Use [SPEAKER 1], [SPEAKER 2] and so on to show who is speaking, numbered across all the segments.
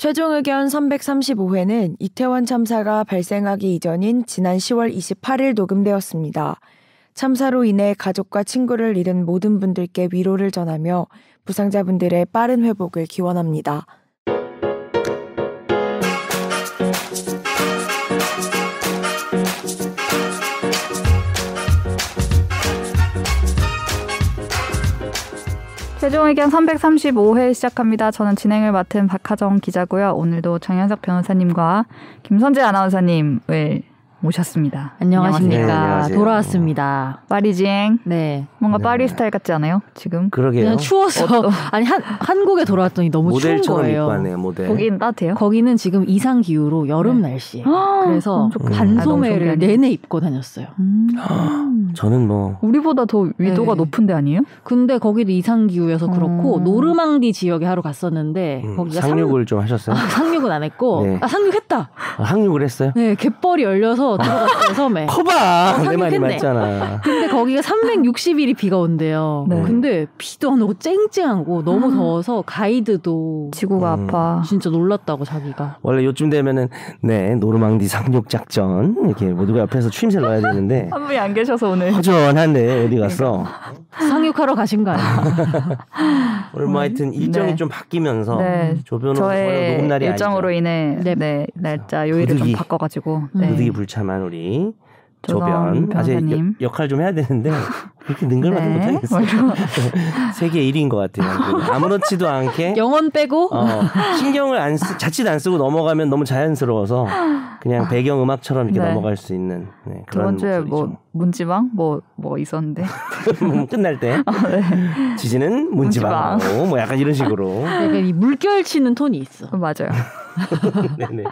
[SPEAKER 1] 최종 의견 335회는 이태원 참사가 발생하기 이전인 지난 10월 28일 녹음되었습니다. 참사로 인해 가족과 친구를 잃은 모든 분들께 위로를 전하며 부상자분들의 빠른 회복을 기원합니다.
[SPEAKER 2] 최종의견 335회 시작합니다. 저는 진행을 맡은 박하정 기자고요. 오늘도 정현석 변호사님과 김선재 아나운서님을 모셨습니다. 안녕하십니까. 네, 돌아왔습니다. 파리지행. 네. 뭔가 네. 파리 스타일 같지 않아요? 지금? 그러게요. 추워서 어, 아니 한 한국에 돌아왔더니 너무 추운 거예요. 왔네요, 모델. 거긴
[SPEAKER 1] 따뜻해요? 거기는 지금 이상 기후로 여름 네. 날씨. 아, 그래서 음. 반소매를 아, 내내 입고 다녔어요. 음.
[SPEAKER 3] 저는 뭐
[SPEAKER 1] 우리보다 더 위도가 네. 높은데 아니에요? 근데 거기도 이상 기후여서 음. 그렇고 노르망디 지역에 하러 갔었는데 음. 거기가 상륙을 상... 좀 하셨어요? 아, 상륙은 안 했고 네. 아, 상륙했다.
[SPEAKER 3] 아, 상륙을 했어요?
[SPEAKER 1] 네, 갯벌이 열려서 들어갔어요 섬에. 커봐. 아, 내 말이 맞잖아. 근데 거기가 360일이 비가 온대요. 네. 근데 비도 안 오고 쨍쨍하고 너무 음. 더워서 가이드도 지구가 음. 아파. 진짜 놀랐다고 자기가.
[SPEAKER 3] 원래 요쯤 되면은 네 노르망디 상륙 작전 이렇게 모두가 옆에서 추임새 넣어야 되는데
[SPEAKER 1] 한 분이 안 계셔서 오늘
[SPEAKER 3] 허전한데 어디 갔어? 그러니까.
[SPEAKER 1] 상륙하러 가신 거아니
[SPEAKER 3] 오늘 뭐 하여튼 일정이 네. 좀 바뀌면서 네. 조변호 녹음 날이 일정으로
[SPEAKER 2] 아니죠. 인해 네. 네. 날짜 요일을 좀 바꿔가지고 음. 네. 부득이
[SPEAKER 3] 불참. 가만히 우리
[SPEAKER 2] 조변. 아직 변호사님.
[SPEAKER 3] 여, 역할 좀 해야 되는데 그렇게 능글맞지 네. 못하겠어요. 세계 1위인 것 같아요. 아무렇지도 않게
[SPEAKER 1] 영혼 빼고 어,
[SPEAKER 3] 신경을 안 쓰, 자칫 안 쓰고 넘어가면 너무 자연스러워서 그냥 배경 음악처럼 이렇게 네. 넘어갈 수 있는 네, 그런 저번 주에
[SPEAKER 2] 뭐 문지방 뭐뭐 뭐 있었는데 끝날 때 어,
[SPEAKER 3] 네. 지지는 문지방, 문지뭐 어, 약간 이런 식으로 약간
[SPEAKER 2] 이 물결 치는 톤이 있 어, 맞아요.
[SPEAKER 3] 네네.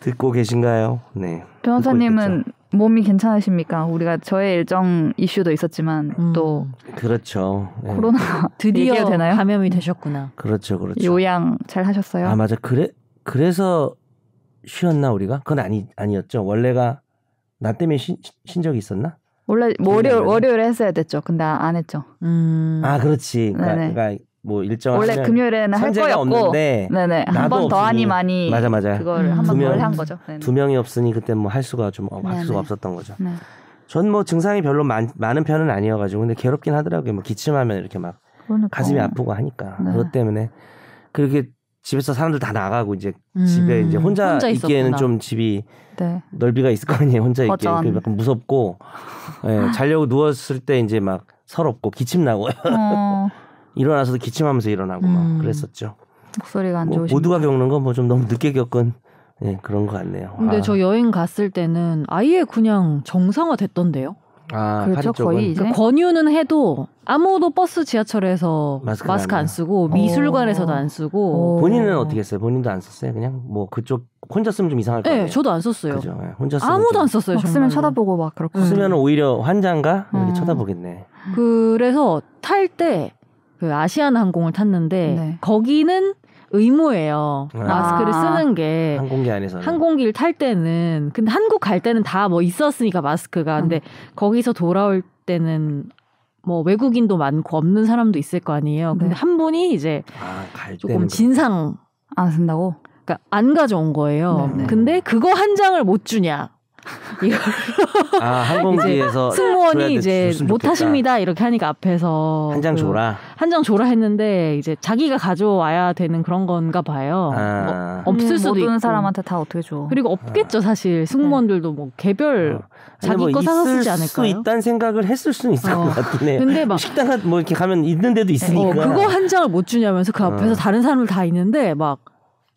[SPEAKER 3] 듣고 계신가요? 네.
[SPEAKER 2] 변호사님은 몸이 괜찮으십니까? 우리가 저의 일정 이슈도 있었지만 음. 또
[SPEAKER 3] 그렇죠. 예. 코로나
[SPEAKER 2] 드디어 되나요? 감염이 되셨구나.
[SPEAKER 3] 그렇죠, 그렇죠.
[SPEAKER 2] 요양 잘 하셨어요? 아
[SPEAKER 3] 맞아. 그래 그래서 쉬었나 우리가? 그건 아니 아니었죠. 원래가 나 때문에 쉰, 쉰 적이 있었나?
[SPEAKER 2] 원래 뭐 월요일 월요일에 했어야 됐죠. 근데 안 했죠. 음. 아
[SPEAKER 3] 그렇지. 그러니까, 그러니까 뭐 일정을 원래 금요일에는 할 거였고 없는데 네네 한번 더 하니 많이 맞아 맞아 그거 음. 한번 덜한 거죠 네네. 두 명이 없으니 그때 뭐 할 수가 좀 할 수가 없었던 거죠. 네. 전뭐 증상이 별로 많, 많은 편은 아니어가지고 근데 괴롭긴 하더라고요. 뭐 기침하면 이렇게 막 그러니까. 가슴이 아프고 하니까 네. 그것 때문에 그렇게 집에서 사람들 다 나가고 이제 음. 집에 이제 혼자, 혼자 있기에는 좀 집이 네. 넓이가 있을 거 아니에요. 혼자 있기 어, 약간 무섭고 예, 자려고 누웠을 때 이제 막 서럽고 기침 나고
[SPEAKER 2] 어.
[SPEAKER 3] 일어나서도 기침하면서 일어나고 막 음. 그랬었죠.
[SPEAKER 2] 목소리가 안 좋으신 뭐, 모두가
[SPEAKER 3] 겪는 건 뭐 좀 너무 늦게 겪은 예, 그런 것 같네요. 근데 아. 저
[SPEAKER 1] 여행 갔을 때는 아예 그냥 정상화 됐던데요.
[SPEAKER 3] 아, 그렇죠. 거의 이제? 그
[SPEAKER 1] 권유는 해도 아무도 버스 지하철에서 마스크, 안, 안 쓰고 어. 미술관에서도 안 쓰고 오. 어.
[SPEAKER 3] 본인은 어떻게 했어요? 본인도 안 썼어요. 그냥 뭐 그쪽 혼자 쓰면 좀 이상할 네, 거예요. 네, 저도 안 썼어요. 그죠? 예, 혼자 쓰면 아무도 안
[SPEAKER 2] 썼어요. 막 쓰면 쳐다보고 막 그렇게 음. 쓰면
[SPEAKER 3] 오히려 환장가 이렇게 음. 쳐다보겠네.
[SPEAKER 2] 그래서
[SPEAKER 1] 탈때 그 아시아나 항공을 탔는데 네. 거기는 의무예요. 아. 마스크를 쓰는 게 항공기 안에서 항공기를 탈 때는 근데 한국 갈 때는 다 뭐 있었으니까 마스크가 음. 근데 음. 거기서 돌아올 때는 뭐 외국인도 많고 없는 사람도 있을 거 아니에요. 근데 네. 한 분이 이제 아, 조금 진상 안 쓴다고 그러니까 안 가져온 거예요. 네네. 네. 근데 그거 한 장을 못 주냐. 이걸 아 항공기에서 승무원이 이제 못하십니다 이렇게 하니까 앞에서 한장 그 줘라 그 한장 줘라 했는데 이제 자기가 가져와야 되는 그런 건가 봐요. 아. 어, 없을 음, 수도 있는 사람한테
[SPEAKER 2] 다 어떻게 줘?
[SPEAKER 1] 그리고 없겠죠 사실 승무원들도 뭐 개별 어.
[SPEAKER 3] 자기 뭐거 사서 쓰지 않을까요? 수 있다는 생각을 했을 수는 있을 어. 것 같긴 해. 근데 막 식당 뭐 이렇게 가면 있는데도 어, 있으니까 어, 그거 한
[SPEAKER 1] 장을 못 주냐면서 그 앞에서 어. 다른 사람을 다 있는데 막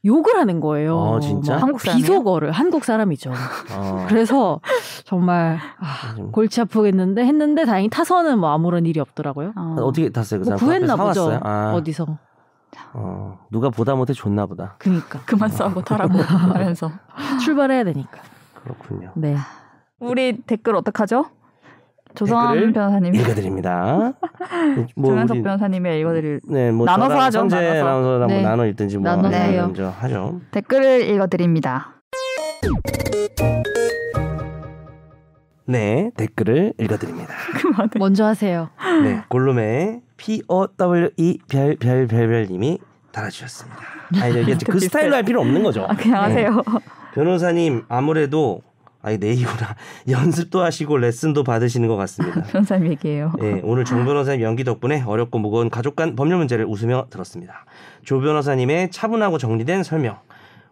[SPEAKER 1] 욕을 하는 거예요. 어, 진짜? 뭐 한국 사람이요? 비속어를 한국 사람이죠. 어. 그래서 정말 아, 음. 골치 아프겠는데 했는데 다행히 타서는 뭐 아무런 일이 없더라고요. 어. 아, 떻게
[SPEAKER 3] 탔어요? 그 사람 뭐 구했나 보죠. 아. 어디서? 어, 누가 보다 못해 줬나 보다.
[SPEAKER 1] 그니까
[SPEAKER 2] 그만 싸우고 타라고 하면서 출발해야 되니까.
[SPEAKER 3] 그렇군요. 네.
[SPEAKER 2] 우리 댓글 어떡하죠? 조선 성 변호사님
[SPEAKER 3] 읽어드립니다. 뭐 정현석
[SPEAKER 2] 변호사님의 읽어드릴
[SPEAKER 3] 네, 뭐 나눠서 하죠. 선재 나눠 네. 나눠 읽든지 뭐 나눠서 네, 먼 하죠.
[SPEAKER 2] 댓글을 읽어드립니다.
[SPEAKER 3] 네 댓글을 읽어드립니다.
[SPEAKER 2] 그 먼저 하세요. 네
[SPEAKER 3] 골룸의 P O W E 별별 별별님이 달아주셨습니다. 아니 이제 그, 그 스타일로 할 필요 없는 거죠. 아, 그냥 네. 하세요. 변호사님 아무래도 아니 네이버라 연습도 하시고 레슨도 받으시는 것 같습니다.
[SPEAKER 2] 변호사님 얘기예요.
[SPEAKER 3] 네, 오늘 정 변호사님 연기 덕분에 어렵고 무거운 가족 간 법률 문제를 웃으며 들었습니다. 조 변호사님의 차분하고 정리된 설명,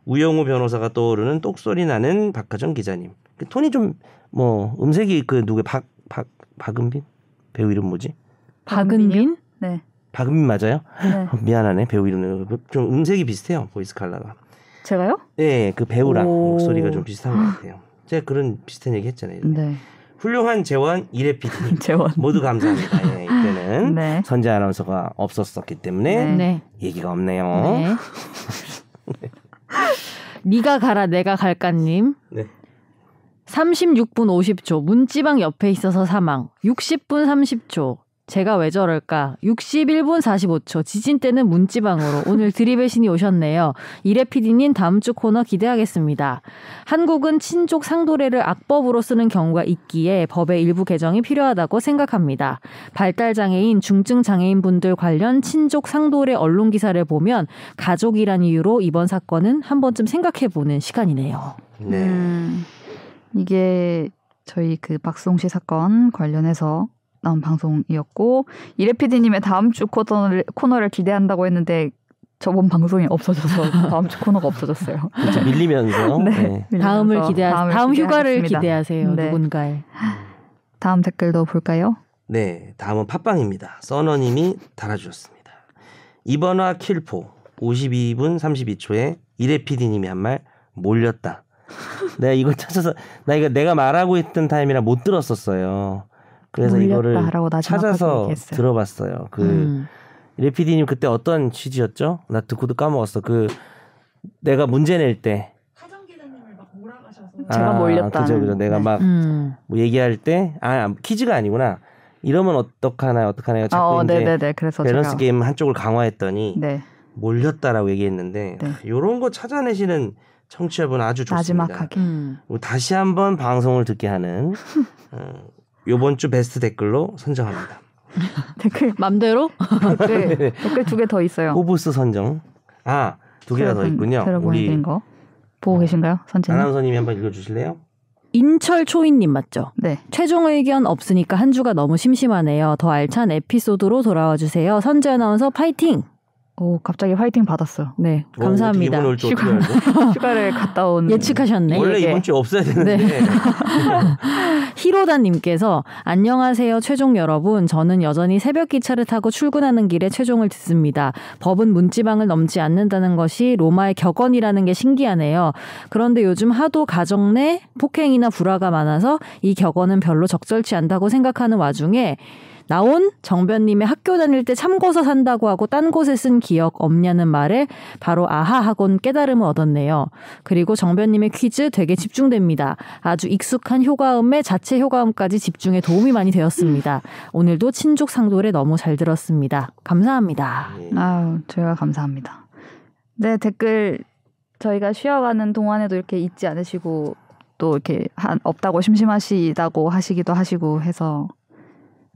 [SPEAKER 3] 우영우 변호사가 떠오르는 똑소리 나는 박하정 기자님. 그 톤이 좀 뭐 음색이 그 누구 박박 박은빈 배우 이름 뭐지?
[SPEAKER 2] 박은빈? 네.
[SPEAKER 3] 박은빈 맞아요? 네. 미안하네 배우 이름 좀 음색이 비슷해요 보이스 칼라가. 제가요? 네, 그 배우랑 목소리가 좀 비슷한 것 같아요. 제가 그런 비슷한 얘기 했잖아요. 네. 훌륭한 재원 일회 PD 재원 모두 감사합니다. 예, 이때는 네. 선재 아나운서가 없었었기 때문에 네. 네. 얘기가 없네요.
[SPEAKER 1] 네. 네가 가라 내가 갈까님. 네. 36분 50초 문지방 옆에 있어서 사망. 60분 30초 제가 왜 저럴까? 61분 45초. 지진 때는 문지방으로. 오늘 드립의 신이 오셨네요. 이래 PD님 다음 주 코너 기대하겠습니다. 한국은 친족 상도례를 악법으로 쓰는 경우가 있기에 법의 일부 개정이 필요하다고 생각합니다. 발달장애인, 중증장애인분들 관련 친족 상도례 언론 기사를 보면 가족이란 이유로 이번 사건은
[SPEAKER 2] 한 번쯤 생각해보는 시간이네요. 네. 음, 이게 저희 그 박송 씨 사건 관련해서 나온 방송이었고 이래피디님의 다음 주 코너를, 코너를 기대한다고 했는데 저번 방송이 없어져서 다음 주 코너가 없어졌어요. 그렇죠,
[SPEAKER 3] 밀리면서. 네, 네.
[SPEAKER 1] 다음을 기대하 다음 다음 휴가를 기대하세요. 네.
[SPEAKER 2] 누군가에. 다음 댓글도 볼까요?
[SPEAKER 3] 네, 다음은 팟빵입니다. 써너님이 달아주셨습니다. 이번화 킬포 52분 32초에 이래피디님이 한 말 몰렸다. 내가 이걸 찾아서 나 이거 내가 말하고 있던 타임이라 못 들었었어요. 그래서 이거를 찾아서 들어봤어요. 그 음. 레피디님 그때 어떤 취지였죠? 나 듣고도 까먹었어. 그 내가 문제 낼 때. 음. 제가 아, 몰렸다. 그죠, 그죠. 내가 막뭐 음. 얘기할 때, 아, 아, 퀴즈가 아니구나. 이러면 어떡하나요, 어떡하나요. 자꾸 어, 이제 네네네. 그래서 밸런스 제가... 게임 한쪽을 강화했더니 네. 몰렸다라고 얘기했는데 네. 이런 거 찾아내시는 청취자분 아주 좋습니다. 마지막하게 음. 다시 한 번 방송을 듣게 하는 어, 요번 주 베스트 댓글로 선정합니다.
[SPEAKER 1] 댓글 맘대로?
[SPEAKER 2] 댓글, 네. 댓글 두 개 더 있어요.
[SPEAKER 3] 호부스 선정. 아, 두 개가 더 있군요. 우리
[SPEAKER 2] 거. 보고 계신가요? 선재님.
[SPEAKER 3] 아나운서님이 한번 읽어 주실래요?
[SPEAKER 2] 인철 초인님 맞죠?
[SPEAKER 1] 네. 최종 의견 없으니까 한 주가 너무 심심하네요. 더 알찬 에피소드로 돌아와 주세요. 선재 아나운서 파이팅!
[SPEAKER 2] 오, 어, 갑자기 화이팅 받았어요.
[SPEAKER 1] 네, 오, 어, 감사합니다. 이번 월 휴가, 휴가를 갔다 온 예측하셨네. 원래 이게. 이번 주에 없어야 네. 되는데. 네. 히로다님께서 안녕하세요, 최종 여러분. 저는 여전히 새벽 기차를 타고 출근하는 길에 최종을 듣습니다. 법은 문지방을 넘지 않는다는 것이 로마의 격언이라는 게 신기하네요. 그런데 요즘 하도 가정 내 폭행이나 불화가 많아서 이 격언은 별로 적절치 않다고 생각하는 와중에 나온 정변님의 학교 다닐 때 참고서 산다고 하고 딴 곳에 쓴 기억 없냐는 말에 바로 아하 하곤 깨달음을 얻었네요. 그리고 정변님의 퀴즈 되게 집중됩니다. 아주 익숙한 효과음에 자체 효과음까지 집중에 도움이 많이 되었습니다. 오늘도 친족 상돌에 너무 잘 들었습니다.
[SPEAKER 2] 감사합니다. 네. 아우, 저가 감사합니다. 네, 댓글 저희가 쉬어가는 동안에도 이렇게 잊지 않으시고 또 이렇게 한 없다고 심심하시다고 하시기도 하시고 해서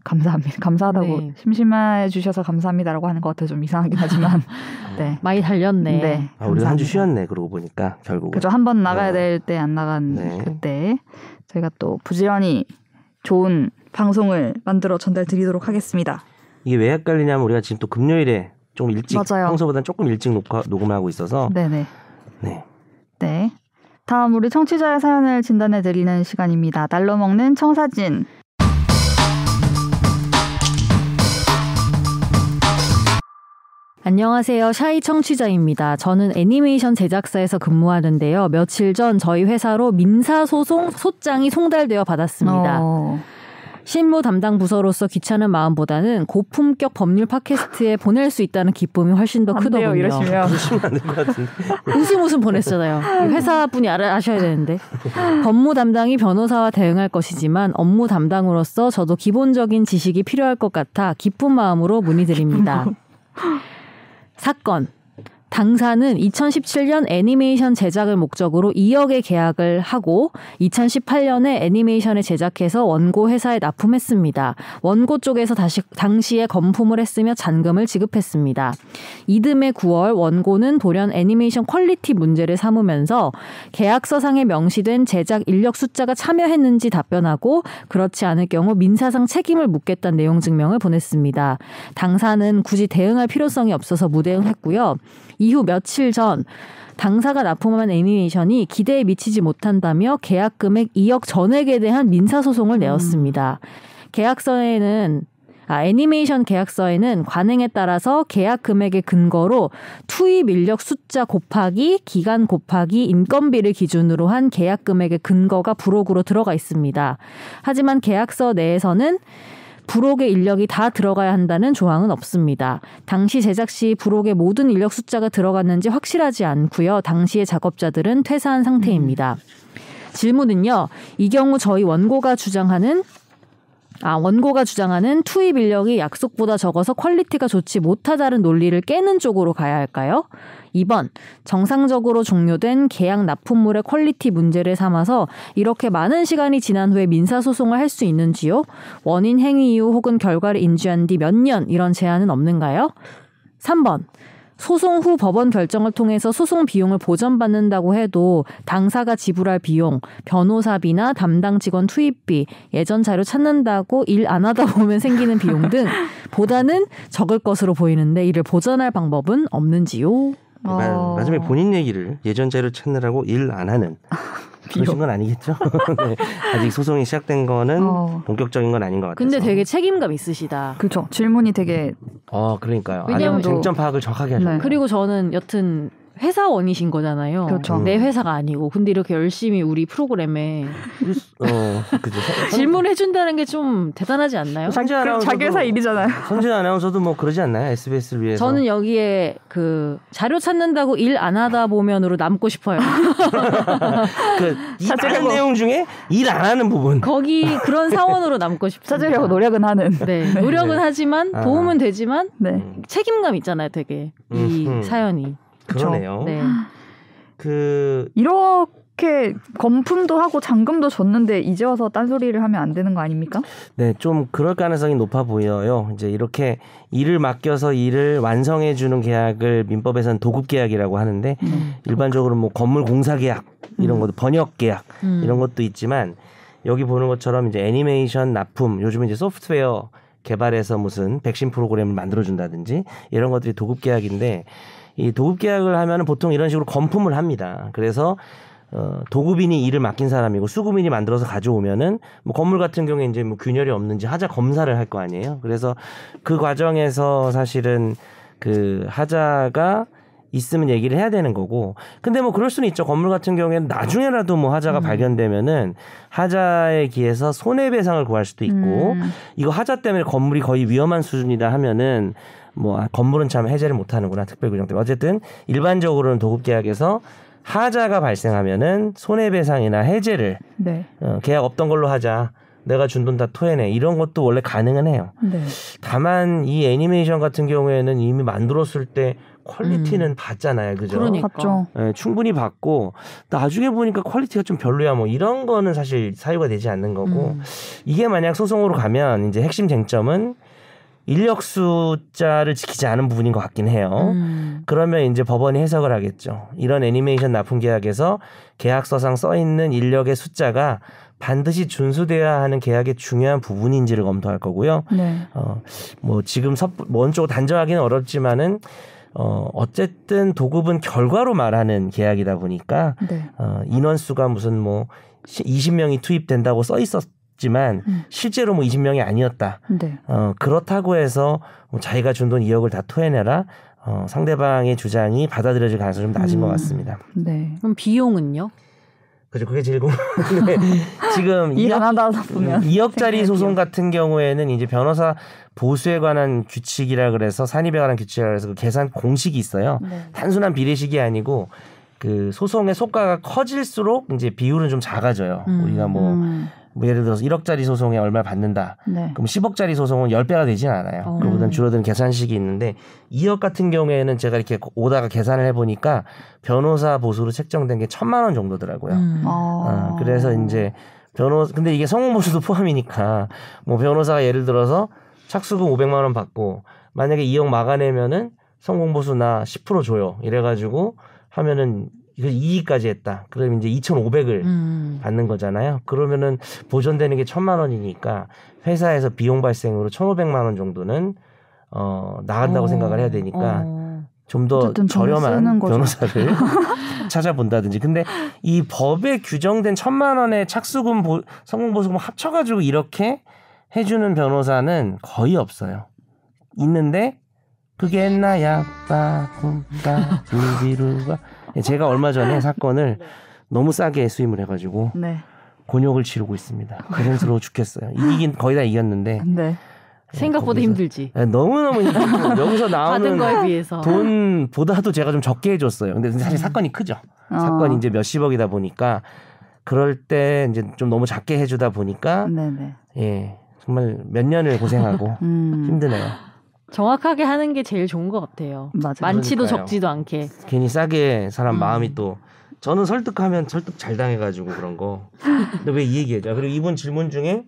[SPEAKER 2] 감사합니다. 감사하다고 네. 심심해 주셔서 감사합니다라고 하는 것 같아 좀 이상하긴 하지만 네 많이 달렸네. 네, 아, 우리한 주
[SPEAKER 3] 쉬었네 그러고 보니까 결국 그죠
[SPEAKER 2] 한번 나가야 어. 네. 될때 안 나간 네. 그때 저희가 또 부지런히 좋은 방송을 만들어 전달 드리도록 하겠습니다.
[SPEAKER 3] 이게 왜 헷갈리냐면 우리가 지금 또 금요일에 좀 일찍 맞아요. 평소보다는 조금 일찍 녹화, 녹음을 하고 있어서 네네 네.
[SPEAKER 2] 네. 다음 우리 청취자의 사연을 진단해 드리는 시간입니다. 날로 먹는 청사진.
[SPEAKER 1] 안녕하세요. 샤이 청취자입니다. 저는 애니메이션 제작사에서 근무하는데요. 며칠 전 저희 회사로 민사소송 소장이 송달되어 받았습니다. 어... 실무 담당 부서로서 귀찮은 마음보다는 고품격 법률 팟캐스트에 보낼 수 있다는 기쁨이 훨씬 더 크더군요. 이러시면 아, 웃음 웃음 보냈잖아요. 회사 분이 아셔야 되는데 법무 담당이 변호사와 대응할 것이지만 업무 담당으로서 저도 기본적인 지식이 필요할 것 같아 기쁜 마음으로 문의드립니다. 사건 당사는 2017년 애니메이션 제작을 목적으로 2억의 계약을 하고 2018년에 애니메이션을 제작해서 원고 회사에 납품했습니다. 원고 쪽에서 다시 당시에 검품을 했으며 잔금을 지급했습니다. 이듬해 9월 원고는 돌연 애니메이션 퀄리티 문제를 삼으면서 계약서상에 명시된 제작 인력 숫자가 참여했는지 답변하고 그렇지 않을 경우 민사상 책임을 묻겠다는 내용 증명을 보냈습니다. 당사는 굳이 대응할 필요성이 없어서 무대응했고요. 이후 며칠 전 당사가 납품한 애니메이션이 기대에 미치지 못한다며 계약 금액 2억 전액에 대한 민사 소송을 음. 내었습니다. 계약서에는 아, 애니메이션 계약서에는 관행에 따라서 계약 금액의 근거로 투입 인력 숫자 곱하기 기간 곱하기 인건비를 기준으로 한 계약 금액의 근거가 부록으로 들어가 있습니다. 하지만 계약서 내에서는 부록의 인력이 다 들어가야 한다는 조항은 없습니다. 당시 제작 시 부록의 모든 인력 숫자가 들어갔는지 확실하지 않고요. 당시의 작업자들은 퇴사한 상태입니다. 음. 질문은요. 이 경우 저희 원고가 주장하는 아, 원고가 주장하는 투입 인력이 약속보다 적어서 퀄리티가 좋지 못하다는 논리를 깨는 쪽으로 가야 할까요? 2번, 정상적으로 종료된 계약 납품물의 퀄리티 문제를 삼아서 이렇게 많은 시간이 지난 후에 민사소송을 할 수 있는지요? 원인 행위 이후 혹은 결과를 인지한 뒤 몇 년 이런 제한은 없는가요? 3번, 소송 후 법원 결정을 통해서 소송 비용을 보전받는다고 해도 당사가 지불할 비용, 변호사비나 담당 직원 투입비, 예전 자료 찾는다고 일 안 하다 보면 생기는 비용 등 보다는 적을 것으로 보이는데 이를 보전할 방법은 없는지요? 어... 마지막에
[SPEAKER 3] 본인 얘기를 예전 자료 찾느라고 일 안 하는 그러신 건 아니겠죠? 네. 아직 소송이 시작된 거는 어. 본격적인 건 아닌 것 같아요.
[SPEAKER 2] 근데 되게 책임감 있으시다. 그렇죠. 질문이 되게
[SPEAKER 3] 어 그러니까요. 왜냐면 쟁점 파악을 정확하게 하죠. 네.
[SPEAKER 1] 그리고 저는 여튼 회사원이신 거잖아요. 그렇죠. 내 회사가 아니고. 근데 이렇게 열심히 우리 프로그램에 어, 질문해준다는 게 좀 대단하지 않나요? 자기, 자기 회사 일이잖아요.
[SPEAKER 3] 성진 아나운서도 뭐 그러지 않나요? SBS를 위해서. 저는
[SPEAKER 1] 여기에 그 자료 찾는다고 일 안 하다 보면으로 남고 싶어요. 그 많은 내용 중에 일 안 하는 부분. 거기 그런
[SPEAKER 2] 사원으로 남고 싶어요. 찾으려고 노력은 하는. 네. 노력은 네. 하지만 아. 도움은 되지만 네. 책임감 있잖아요, 되게. 이 음, 음. 사연이. 그러네요. 네. 그 이렇게 검품도 하고 잔금도 줬는데 이제 와서 딴소리를 하면 안 되는 거 아닙니까?
[SPEAKER 3] 네, 좀 그럴 가능성이 높아 보여요. 이제 이렇게 일을 맡겨서 일을 완성해 주는 계약을 민법에선 도급 계약이라고 하는데 음. 일반적으로 뭐 건물 공사 계약 이런 음. 것도 번역 계약 음. 이런 것도 있지만 여기 보는 것처럼 이제 애니메이션 납품 요즘 이제 소프트웨어 개발해서 무슨 백신 프로그램을 만들어 준다든지 이런 것들이 도급 계약인데 이 도급 계약을 하면은 보통 이런 식으로 건품을 합니다. 그래서 어, 도급인이 일을 맡긴 사람이고 수급인이 만들어서 가져오면은 뭐 건물 같은 경우에 이제 뭐 균열이 없는지 하자 검사를 할 거 아니에요. 그래서 그 과정에서 사실은 그 하자가 있으면 얘기를 해야 되는 거고. 근데 뭐 그럴 수는 있죠. 건물 같은 경우에는 나중에라도 뭐 하자가 음. 발견되면은 하자에 기해서 손해배상을 구할 수도 있고, 음. 이거 하자 때문에 건물이 거의 위험한 수준이다 하면은 뭐 아, 건물은 참 해제를 못 하는구나 특별 규정 때문에 어쨌든 일반적으로는 도급 계약에서 하자가 발생하면은 손해배상이나 해제를 네. 어, 계약 없던 걸로 하자. 내가 준 돈 다 토해내 이런 것도 원래 가능은 해요. 네. 다만 이 애니메이션 같은 경우에는 이미 만들었을 때 퀄리티는 음. 봤잖아요, 그죠? 그러니까. 네, 충분히 봤고 나중에 보니까 퀄리티가 좀 별로야 뭐 이런 거는 사실 사유가 되지 않는 거고 음. 이게 만약 소송으로 가면 이제 핵심 쟁점은 인력 숫자를 지키지 않은 부분인 것 같긴 해요. 음. 그러면 이제 법원이 해석을 하겠죠. 이런 애니메이션 납품 계약에서 계약서상 써 있는 인력의 숫자가 반드시 준수돼야 하는 계약의 중요한 부분인지를 검토할 거고요. 네. 어, 뭐 지금 먼쪽으로 단정하기는 어렵지만은 어, 어쨌든 도급은 결과로 말하는 계약이다 보니까 네. 어, 인원수가 무슨 뭐 20명이 투입된다고 써 있었 했지만 음. 실제로 뭐 20명이 아니었다. 네. 어, 그렇다고 해서 뭐 자기가 준 돈 2억을 다 토해내라. 어, 상대방의 주장이 받아들여질 가능성이 좀 낮은 음. 것 같습니다.
[SPEAKER 1] 네. 그럼 비용은요?
[SPEAKER 3] 그죠. 그게 제일 궁금한데 지금 2억, 2억짜리 음, 소송 같은 경우에는 이제 변호사 보수에 관한 규칙이라 그래서 산입에 관한 규칙이라 그래서 그 계산 공식이 있어요. 네. 단순한 비례식이 아니고 그 소송의 속가가 커질수록 이제 비율은 좀 작아져요. 음, 우리가 뭐 음. 뭐 예를 들어서 1억짜리 소송에 얼마 받는다. 네. 그럼 10억짜리 소송은 10배가 되진 않아요. 어. 그보다는 줄어드는 계산식이 있는데 2억 같은 경우에는 제가 이렇게 오다가 계산을 해보니까 변호사 보수로 책정된 게 천만 원 정도더라고요. 음. 어. 어, 그래서 이제 변호 근데 이게 성공 보수도 포함이니까 뭐 변호사가 예를 들어서 착수금 500만 원 받고 만약에 2억 막아내면은 성공 보수 나 10% 줘요. 이래가지고 하면은 이걸 2위까지 했다. 그러면 이제 2,500을 음. 받는 거잖아요. 그러면은 보존되는 게 1,000만 원이니까 회사에서 비용 발생으로 1,500만 원 정도는 어 나간다고 오. 어. 생각을 해야 되니까 어. 좀더 저렴한 변호사를 찾아본다든지. 근데 이 법에 규정된 1,000만 원의 착수금 보, 성공 보수금 합쳐 가지고 이렇게 해 주는 변호사는 거의 없어요. 있는데 그게 나야 빠꿈까 루비루가 예, 제가 얼마 전에 네. 사건을 네. 너무 싸게 수임을 해가지고 네. 곤욕을 치르고 있습니다. 고생스러워 죽겠어요. 이긴 거의 다 이겼는데.
[SPEAKER 1] 네. 예, 생각보다 거기서, 힘들지.
[SPEAKER 3] 예, 너무너무 힘들고 여기서 나오는 거에 비해서 돈보다도 제가 좀 적게 해줬어요. 근데 사실 사건이 크죠. 어. 사건이 이제 몇십억이다 보니까 그럴 때 이제 좀 너무 작게 해주다 보니까 네네. 예 정말 몇 년을 고생하고 음. 힘드네요.
[SPEAKER 1] 정확하게 하는 게 제일 좋은 것 같아요. 맞아요. 많지도 그러니까요. 적지도 않게.
[SPEAKER 3] 괜히 싸게 사람 음. 마음이 또 저는 설득하면 설득 잘 당해가지고 그런 거. 근데 왜 이 얘기해줘? 아, 그리고 이번 질문 중에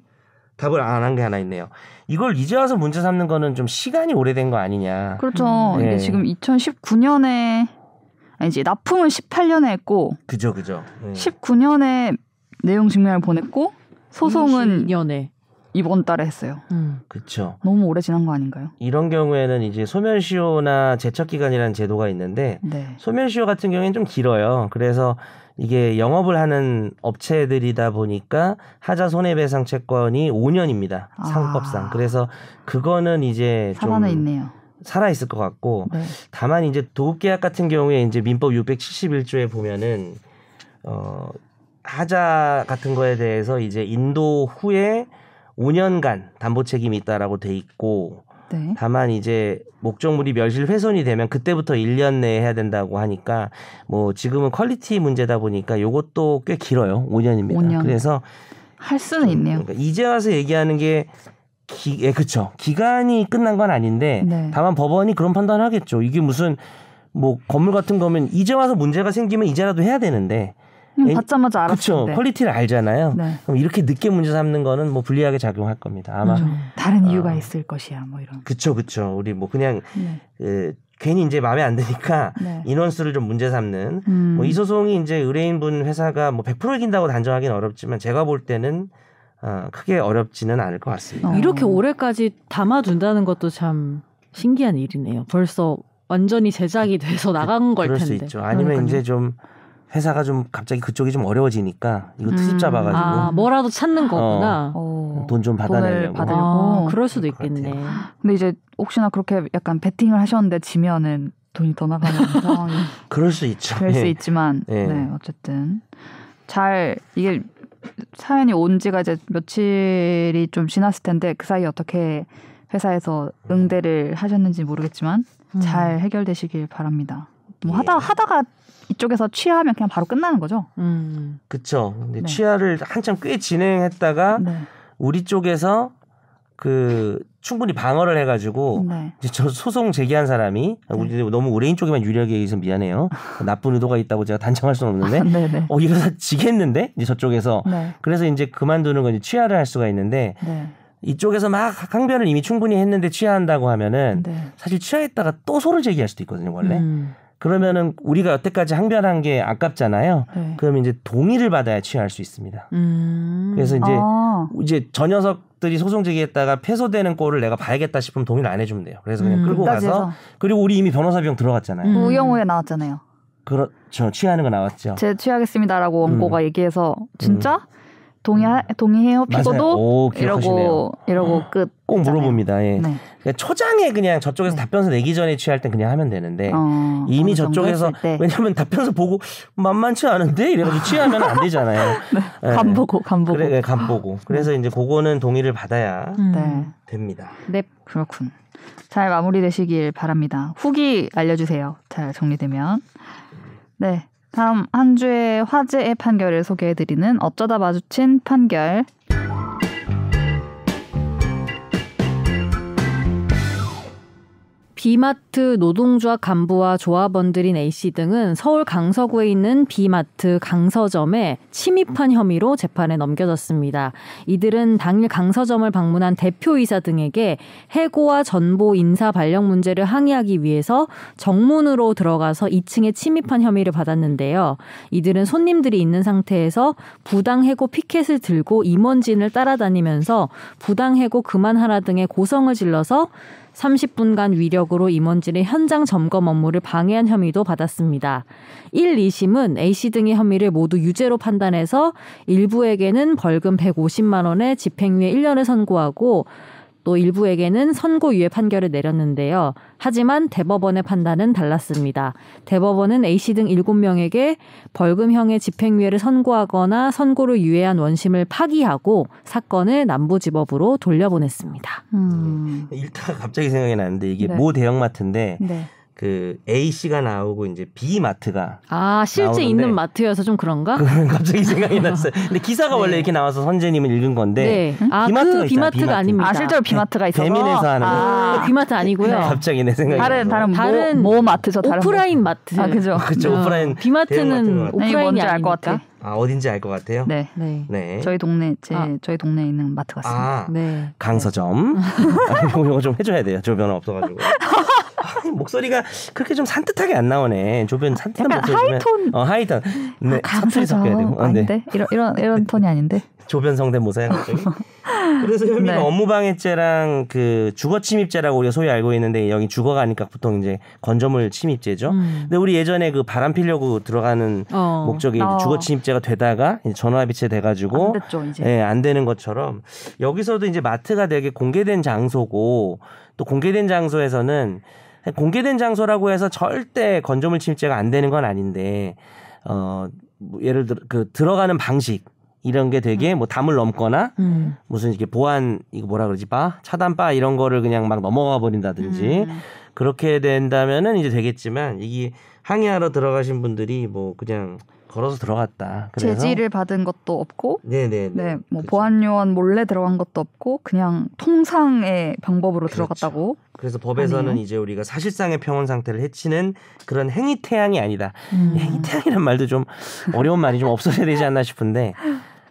[SPEAKER 3] 답을 안 한 게 하나 있네요. 이걸 이제 와서 문제 삼는 거는 좀 시간이 오래된 거 아니냐. 그렇죠. 음. 이게 예. 지금
[SPEAKER 2] 2019년에 아니지 납품은 18년에 했고.
[SPEAKER 3] 그죠, 그죠. 네. 예.
[SPEAKER 2] 19년에 내용 증명을 보냈고 소송은 20년에 이번 달에 했어요. 음. 그렇죠. 너무 오래 지난 거 아닌가요?
[SPEAKER 3] 이런 경우에는 이제 소멸시효나 제척 기간이라는 제도가 있는데 네. 소멸시효 같은 경우에는 좀 길어요. 그래서 이게 영업을 하는 업체들이다 보니까 하자 손해배상 채권이 5년입니다. 아. 상법상. 그래서 그거는 이제 살아는 있네요. 살아 있을 것 같고 네. 다만 이제 도급계약 같은 경우에 이제 민법 671조에 보면은 어 하자 같은 거에 대해서 이제 인도 후에 5년간 담보 책임이 있다라고 돼 있고 네. 다만 이제 목적물이 멸실 훼손이 되면 그때부터 1년 내에 해야 된다고 하니까 뭐 지금은 퀄리티 문제다 보니까 요것도 꽤 길어요. 5년입니다. 5년. 그래서
[SPEAKER 2] 할 수는 있네요. 그러니까
[SPEAKER 3] 이제 와서 얘기하는 게 기, 예, 그쵸. 기간이 끝난 건 아닌데 네. 다만 법원이 그런 판단을 하겠죠. 이게 무슨 뭐 건물 같은 거면 이제 와서 문제가 생기면 이제라도 해야 되는데
[SPEAKER 2] 음, 받자마자 알았죠. 퀄리티를
[SPEAKER 3] 알잖아요. 네. 그럼 이렇게 늦게 문제 삼는 거는 뭐 불리하게 작용할 겁니다. 아마 음,
[SPEAKER 2] 다른 어. 이유가 어, 있을 것이야, 뭐 이런.
[SPEAKER 3] 그쵸, 그쵸. 우리 뭐 그냥 네. 그, 괜히 이제 마음에 안 드니까 네. 인원수를 좀 문제 삼는 음. 뭐이 소송이 이제 의뢰인분 회사가 뭐100% 이긴다고 단정하기는 어렵지만 제가 볼 때는 어, 크게 어렵지는 않을 것 같습니다.
[SPEAKER 1] 어. 이렇게 오래까지 담아둔다는 것도 참 신기한 일이네요. 벌써 완전히 제작이 돼서 나간 그, 걸 텐데. 그럴 수 있죠. 아니면 그러니까요. 이제
[SPEAKER 3] 좀 회사가 좀 갑자기 그쪽이 좀 어려워지니까 이거 트집 음. 잡아가지고 아,
[SPEAKER 2] 뭐라도 찾는 어. 거구나. 어,
[SPEAKER 3] 돈좀 받아내려고. 받으려고.
[SPEAKER 2] 아, 그럴 수도 있겠네. 근데 이제 혹시나 그렇게 약간 베팅을 하셨는데 지면은 돈이 더 나가는 상황이.
[SPEAKER 3] 그럴 수 있죠. 그럴 수 예. 있지만 네. 네
[SPEAKER 2] 어쨌든 잘 이게 사연이 온 지가 이제 며칠이 좀 지났을 텐데 그 사이 어떻게 회사에서 응대를 하셨는지 모르겠지만 음. 잘 해결되시길 바랍니다. 뭐 예. 하다 하다가 이쪽에서 취하면 하 그냥 바로 끝나는 거죠. 음.
[SPEAKER 3] 그쵸. 근데 네. 취하를 한참 꽤 진행했다가 네. 우리 쪽에서 그 충분히 방어를 해가지고 네. 이제 저 소송 제기한 사람이 네. 우리 너무 우레인 쪽에만 유리하게 해서 미안해요. 나쁜 의도가 있다고 제가 단정할 수는 없는데 아, 어 이러다 지겠는데 이제 저쪽에서 네. 그래서 이제 그만두는 건 이제 취하를 할 수가 있는데. 네. 이쪽에서 막 항변을 이미 충분히 했는데 취하한다고 하면은 사실 취하했다가 또 소를 제기할 수도 있거든요 원래 음. 그러면은 우리가 여태까지 항변한 게 아깝잖아요. 네. 그럼 이제 동의를 받아야 취할 수 있습니다.
[SPEAKER 2] 음. 그래서 이제 아.
[SPEAKER 3] 이제 저 녀석들이 소송 제기했다가 패소되는 꼴을 내가 봐야겠다 싶으면 동의를 안 해주면 돼요. 그래서 그냥 음. 끌고 가서 해서. 그리고 우리 이미 변호사 비용 들어갔잖아요. 음. 우영우에 그 나왔잖아요. 그렇죠. 취하는 거 나왔죠. 제
[SPEAKER 2] 취하겠습니다라고 원고가 음. 얘기해서 진짜? 음. 동의 음. 동의해요 피고도 오, 이러고
[SPEAKER 3] 이러고 아, 끝. 꼭 물어봅니다. 예. 네. 그러니까 초장에 그냥 저쪽에서 네. 답변서 내기 전에 취할 땐 그냥 하면 되는데 어, 이미 저쪽에서 왜냐하면 답변서 보고 만만치 않은데 이래가지고 아. 취하면 안 되잖아요. 네. 예. 간 보고 간 보고. 그래, 간 예, 보고. 아. 그래서 이제 그거는 동의를 받아야 음. 네. 됩니다.
[SPEAKER 2] 네 그렇군. 잘 마무리되시길 바랍니다. 후기 알려주세요. 잘 정리되면. 네. 다음 한 주의 화제의 판결을 소개해드리는 어쩌다 마주친 판결
[SPEAKER 1] 비마트 노동조합 간부와 조합원들인 A씨 등은 서울 강서구에 있는 비마트 강서점에 침입한 혐의로 재판에 넘겨졌습니다. 이들은 당일 강서점을 방문한 대표이사 등에게 해고와 전보 인사 발령 문제를 항의하기 위해서 정문으로 들어가서 2층에 침입한 혐의를 받았는데요. 이들은 손님들이 있는 상태에서 부당 해고 피켓을 들고 임원진을 따라다니면서 부당 해고 그만하라 등의 고성을 질러서 30분간 위력으로 임원진의 현장 점검 업무를 방해한 혐의도 받았습니다. 1, 2심은 A씨 등의 혐의를 모두 유죄로 판단해서 일부에게는 벌금 150만 원에 집행유예 1년을 선고하고 또 일부에게는 선고유예 판결을 내렸는데요. 하지만 대법원의 판단은 달랐습니다. 대법원은 A씨 등 7명에게 벌금형의 집행유예를 선고하거나 선고를 유예한 원심을 파기하고 사건을 남부지법으로 돌려보냈습니다. 음.
[SPEAKER 3] 예. 일단 갑자기 생각이 나는데 이게 네. 모 대형마트인데 네. 그 A 씨가 나오고 이제 B 마트가
[SPEAKER 1] 아 실제 나오는데, 있는 마트여서 좀 그런가? 그 갑자기 생각이 났어요.
[SPEAKER 3] 근데 기사가 네. 원래 이렇게 나와서 선재님은 읽은 건데 네. 아, 비마트가 그 비마트가 아닙니다. 아 실제로
[SPEAKER 1] 비마트가 네. 있어서 대민에서 하는 아, 거. 비마트 그 아니고요. 갑자기
[SPEAKER 3] 내 생각이 다른
[SPEAKER 2] 다른 모, 뭐, 다른 모 뭐 마트죠. 다른 오프라인 모. 마트. 아 그죠. 아, 그죠 음. 오프라인 비마트는 오프라인이 알것 같아.
[SPEAKER 3] 아 어딘지 알 것 같아요. 네. 네. 네. 저희
[SPEAKER 2] 동네 제 아. 저희 동네에 있는 마트 같습니다. 아, 네.
[SPEAKER 3] 강서점. 네. 아, 이거 좀 해줘야 돼요. 저 변화 없어가지고. 목소리가 그렇게 좀 산뜻하게 안 나오네. 조변 산뜻한 목소리. 하이톤. 어 하이톤. 아, 네. 아, 사투리 섞여야 되고. 아, 네.
[SPEAKER 2] 이런 이런 이런 네. 톤이 아닌데.
[SPEAKER 3] 조변성대 모사야 갑자기. 그래서 현미가 네. 업무방해죄랑 그 주거침입죄라고 우리가 소위 알고 있는데 여기 주거가 아니까 보통 이제 건조물 침입죄죠. 음. 근데 우리 예전에 그 바람 피려고 들어가는 어. 목적이 어. 주거침입죄가 되다가 전화비채 돼가지고 안 예, 안 되는 것처럼 여기서도 이제 마트가 되게 공개된 장소고 또 공개된 장소에서는 공개된 장소라고 해서 절대 건조물 침입죄가 안 되는 건 아닌데 어 뭐 예를 들어 그 들어가는 방식 이런 게 되게 뭐 담을 넘거나 음. 무슨 이렇게 보안 이거 뭐라 그러지 바 차단 바 이런 거를 그냥 막 넘어가 버린다든지 음. 그렇게 된다면은 이제 되겠지만 이게 항의하러 들어가신 분들이 뭐 그냥 걸어서 들어갔다. 그래서 제지를
[SPEAKER 2] 받은 것도 없고, 네네, 네, 뭐 그렇죠. 보안 요원 몰래 들어간 것도 없고, 그냥 통상의 방법으로 그렇죠. 들어갔다고.
[SPEAKER 3] 그래서 법에서는 아니에요? 이제 우리가 사실상의 평온 상태를 해치는 그런 행위 태양이 아니다. 음. 행위 태양이란 말도 좀 어려운 말이 좀 없어져야 되지 않나 싶은데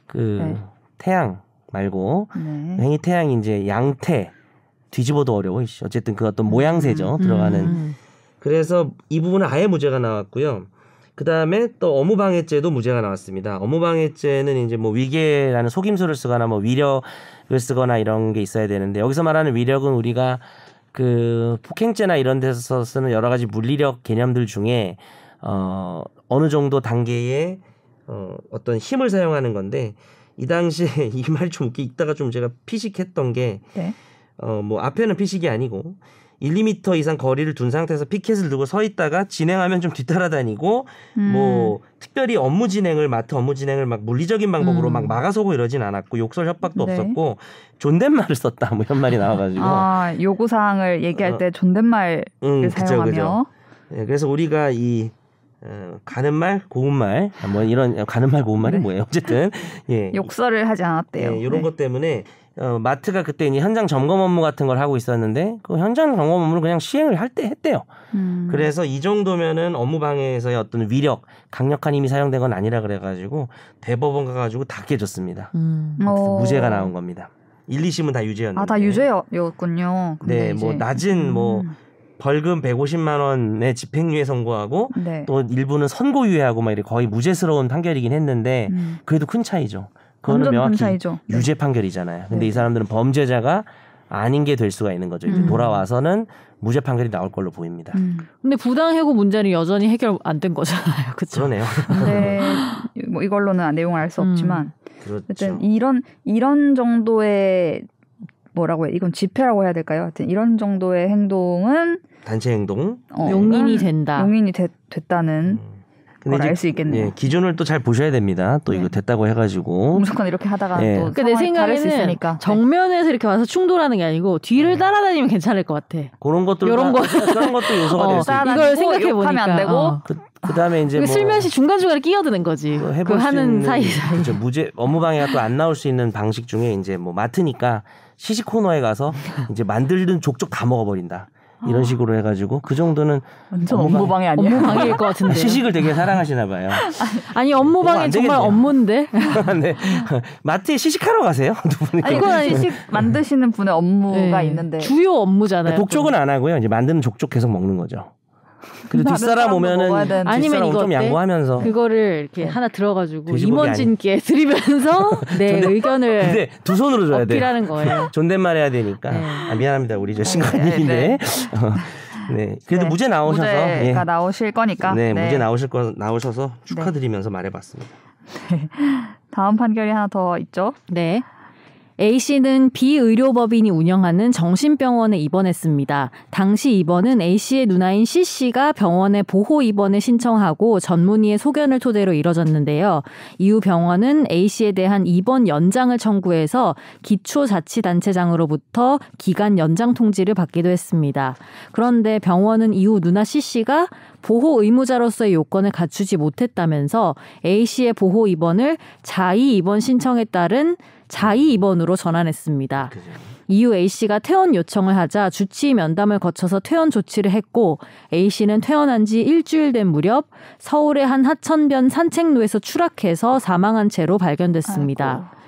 [SPEAKER 3] 그 네. 태양 말고 네. 행위 태양이 이제 양태 뒤집어도 어려워. 어쨌든 그 어떤 모양새죠 음, 음. 들어가는. 음. 그래서 이 부분은 아예 무죄가 나왔고요. 그 다음에 또 업무방해죄도 무죄가 나왔습니다. 업무방해죄는 이제 뭐 위계라는 속임수를 쓰거나 뭐 위력을 쓰거나 이런 게 있어야 되는데 여기서 말하는 위력은 우리가 그 폭행죄나 이런 데서 쓰는 여러 가지 물리력 개념들 중에 어 어느 정도 단계의 어 어떤 힘을 사용하는 건데 이 당시에 이말이좀 웃기 있다가 좀 제가 피식했던 게 네. 어뭐 앞에는 피식이 아니고 1, 2미터 이상 거리를 둔 상태에서 피켓을 들고 서 있다가 진행하면 좀 뒤따라다니고 음. 뭐 특별히 업무 진행을 마트 업무 진행을 막 물리적인 방법으로 음. 막 막아서고 이러진 않았고 욕설 협박도 네. 없었고 존댓말을 썼다 뭐 이런 말이 나와가지고
[SPEAKER 2] 아, 요구 사항을 얘기할 어. 때 존댓말을 어, 음, 사용하며 그죠,
[SPEAKER 3] 그죠. 네, 그래서 우리가 이 어, 가는 말, 고운 말, 뭐 이런 어, 가는 말, 고운 말이 네. 뭐예요? 어쨌든 예.
[SPEAKER 2] 욕설을 하지 않았대요. 예, 이런 네. 것
[SPEAKER 3] 때문에 어, 마트가 그때 이제 현장 점검 업무 같은 걸 하고 있었는데 그 현장 점검 업무를 그냥 시행을 할 때 했대요.
[SPEAKER 2] 음. 그래서
[SPEAKER 3] 이 정도면은 업무 방해에서의 어떤 위력, 강력한 힘이 사용된 건 아니라 그래가지고 대법원 가가지고 다 깨졌습니다. 음.
[SPEAKER 2] 어. 무죄가
[SPEAKER 3] 나온 겁니다. 1, 2심은 다 유죄였는데. 아, 다
[SPEAKER 2] 유죄였군요. 네, 이제. 뭐
[SPEAKER 3] 낮은 음. 뭐 음. 벌금 150만 원의 집행유예 선고하고 네. 또 일부는 선고유예하고 막 이렇게 거의 무죄스러운 판결이긴 했는데 음. 그래도 큰 차이죠. 그거는 명확히 네. 유죄 판결이잖아요. 근데 네. 이 사람들은 범죄자가 아닌 게 될 수가 있는 거죠. 이제 음. 돌아와서는 무죄 판결이 나올 걸로 보입니다.
[SPEAKER 1] 음.
[SPEAKER 2] 근데 부당 해고 문제는 여전히 해결 안 된 거잖아요. 그렇죠? 그러네요. 네, 뭐 이걸로는 내용을 알 수 없지만 음. 그렇죠. 어쨌든 이런 이런 정도의 뭐라고 해요 이건 집회라고 해야 될까요? 하여튼 이런 정도의 행동은
[SPEAKER 3] 단체 행동
[SPEAKER 2] 어, 용인이 된다. 용인이 되, 됐다는 음. 근데 알수 있겠네요.
[SPEAKER 3] 예, 기준을 또 잘 보셔야 됩니다. 또 네. 이거 됐다고 해가지고 무조건
[SPEAKER 2] 이렇게 하다가 예. 또그러니까 생각에는 네.
[SPEAKER 1] 정면에서 이렇게 와서 충돌하는 게 아니고 뒤를 네. 따라다니면 괜찮을 것 같아.
[SPEAKER 3] 그런 것들 이런 거 그런 것도 요소가 어, 될수 있어. 이걸 생각해 보니까 안 되고 어. 그, 그다음에 이제 뭐 슬며시
[SPEAKER 1] 중간 중간에 끼어드는 거지. 그 하는 사이
[SPEAKER 3] 사이. 그 무죄 업무 방해가 또 안 나올 수 있는 방식 중에 이제 뭐맡으니까 시식 코너에 가서 이제 만들든 족족 다 먹어버린다. 이런 아. 식으로 해가지고 그 정도는
[SPEAKER 2] 완전 업무방해, 아니야? 업무방해일 것 같은데 아, 시식을 되게
[SPEAKER 3] 사랑하시나 봐요.
[SPEAKER 2] 아니 업무방해 정말 업무인데.
[SPEAKER 3] 네. 마트에 시식하러 가세요 두 분이. 아니, 이건 시식
[SPEAKER 2] 만드시는 분의 업무가 네. 있는데 주요 업무잖아요. 독촉은
[SPEAKER 3] 그러니까 안 하고요. 이제 만드는 족족 계속 먹는 거죠.
[SPEAKER 2] 그리고 뒷사람 오면은 아니면 이거 좀 양보하면서 네. 그거를
[SPEAKER 1] 이렇게 네. 하나 들어가지고 임원진께 드리면서 내 네, 존댓, 의견을 근데
[SPEAKER 3] 두 손으로 줘야 돼. 라는 거예요. 존댓말 해야 되니까. 네. 아, 미안합니다. 우리 저 신관님인데. 네, 어, 네. 그래도 네. 무죄 나오셔서 무죄가 예.
[SPEAKER 2] 나오실 거니까. 네, 네, 무죄
[SPEAKER 3] 나오실 거 나오셔서 축하드리면서 말해봤습니다.
[SPEAKER 2] 다음 판결이 하나 더 있죠? 네. A
[SPEAKER 1] 씨는 비의료법인이 운영하는 정신병원에 입원했습니다. 당시 입원은 A 씨의 누나인 C 씨가 병원에 보호 입원을 신청하고 전문의의 소견을 토대로 이뤄졌는데요. 이후 병원은 A 씨에 대한 입원 연장을 청구해서 기초자치단체장으로부터 기간 연장 통지를 받기도 했습니다. 그런데 병원은 이후 누나 C 씨가 보호 의무자로서의 요건을 갖추지 못했다면서 A 씨의 보호 입원을 자의 입원 신청에 따른 자의 입원으로 전환했습니다. 이후 A 씨가 퇴원 요청을 하자 주치 면담을 거쳐서 퇴원 조치를 했고 A 씨는 퇴원한 지 일주일 된 무렵 서울의 한 하천변 산책로에서 추락해서 사망한 채로 발견됐습니다. 아이고.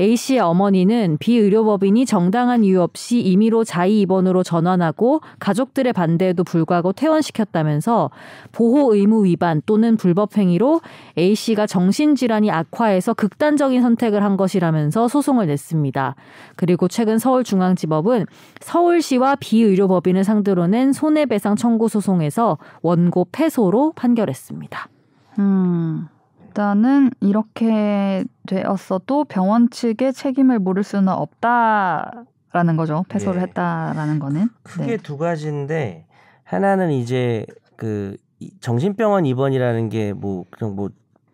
[SPEAKER 1] A씨의 어머니는 비의료법인이 정당한 이유 없이 임의로 자의 입원으로 전환하고 가족들의 반대에도 불구하고 퇴원시켰다면서 보호 의무 위반 또는 불법 행위로 A씨가 정신질환이 악화해서 극단적인 선택을 한 것이라면서 소송을 냈습니다. 그리고 최근 서울중앙지법은 서울시와 비의료법인을 상대로 낸 손해배상 청구 소송에서 원고 패소로 판결했습니다.
[SPEAKER 2] 음. 일단은 이렇게 되었어도 병원 측의 책임을 모를 수는 없다라는 거죠. 패소를 예. 했다라는 거는. 크게 네. 두 가지인데
[SPEAKER 3] 하나는 이제 그 정신병원 입원이라는 게 뭐 그냥 뭐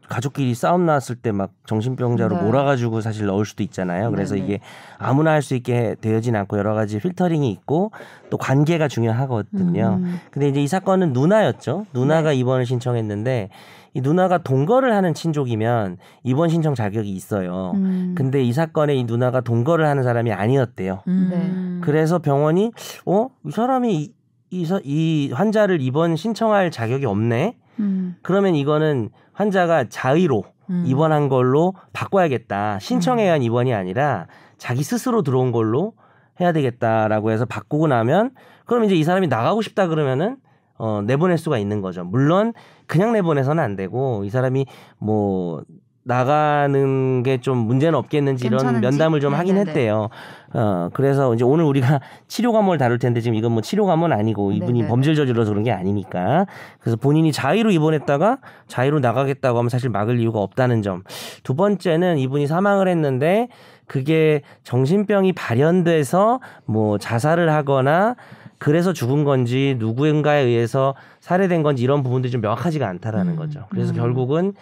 [SPEAKER 3] 가족끼리 싸움 나왔을 때 막 정신병자로 네. 몰아가지고 사실 넣을 수도 있잖아요. 그래서 네네. 이게 아무나 할 수 있게 되어진 않고 여러 가지 필터링이 있고 또 관계가 중요하거든요. 음. 근데 이제 이 사건은 누나였죠. 누나가 네. 입원을 신청했는데 이 누나가 동거를 하는 친족이면 입원 신청 자격이 있어요. 음. 근데 이 사건에 이 누나가 동거를 하는 사람이 아니었대요. 음. 네. 음. 그래서 병원이 어 이 사람이 이, 이, 이 환자를 입원 신청할 자격이 없네. 음. 그러면 이거는 환자가 자의로 음. 입원한 걸로 바꿔야겠다. 신청에 의한 음. 입원이 아니라 자기 스스로 들어온 걸로 해야 되겠다라고 해서 바꾸고 나면 그럼 이제 이 사람이 나가고 싶다 그러면은 어, 내보낼 수가 있는 거죠. 물론 그냥 내보내서는 안 되고 이 사람이 뭐 나가는 게 좀 문제는 없겠는지 이런 면담을 좀 하긴 했대요. 어, 그래서 이제 오늘 우리가 치료 감호를 다룰 텐데 지금 이건 뭐 치료 감호는 아니고 이분이 범죄를 저질러서 그런 게 아니니까. 그래서 본인이 자의로 입원했다가 자의로 나가겠다고 하면 사실 막을 이유가 없다는 점. 두 번째는 이분이 사망을 했는데 그게 정신병이 발현돼서 뭐 자살을 하거나 그래서 죽은 건지 누구인가에 의해서 살해된 건지 이런 부분들이 좀 명확하지가 않다라는 음. 거죠. 그래서 음. 결국은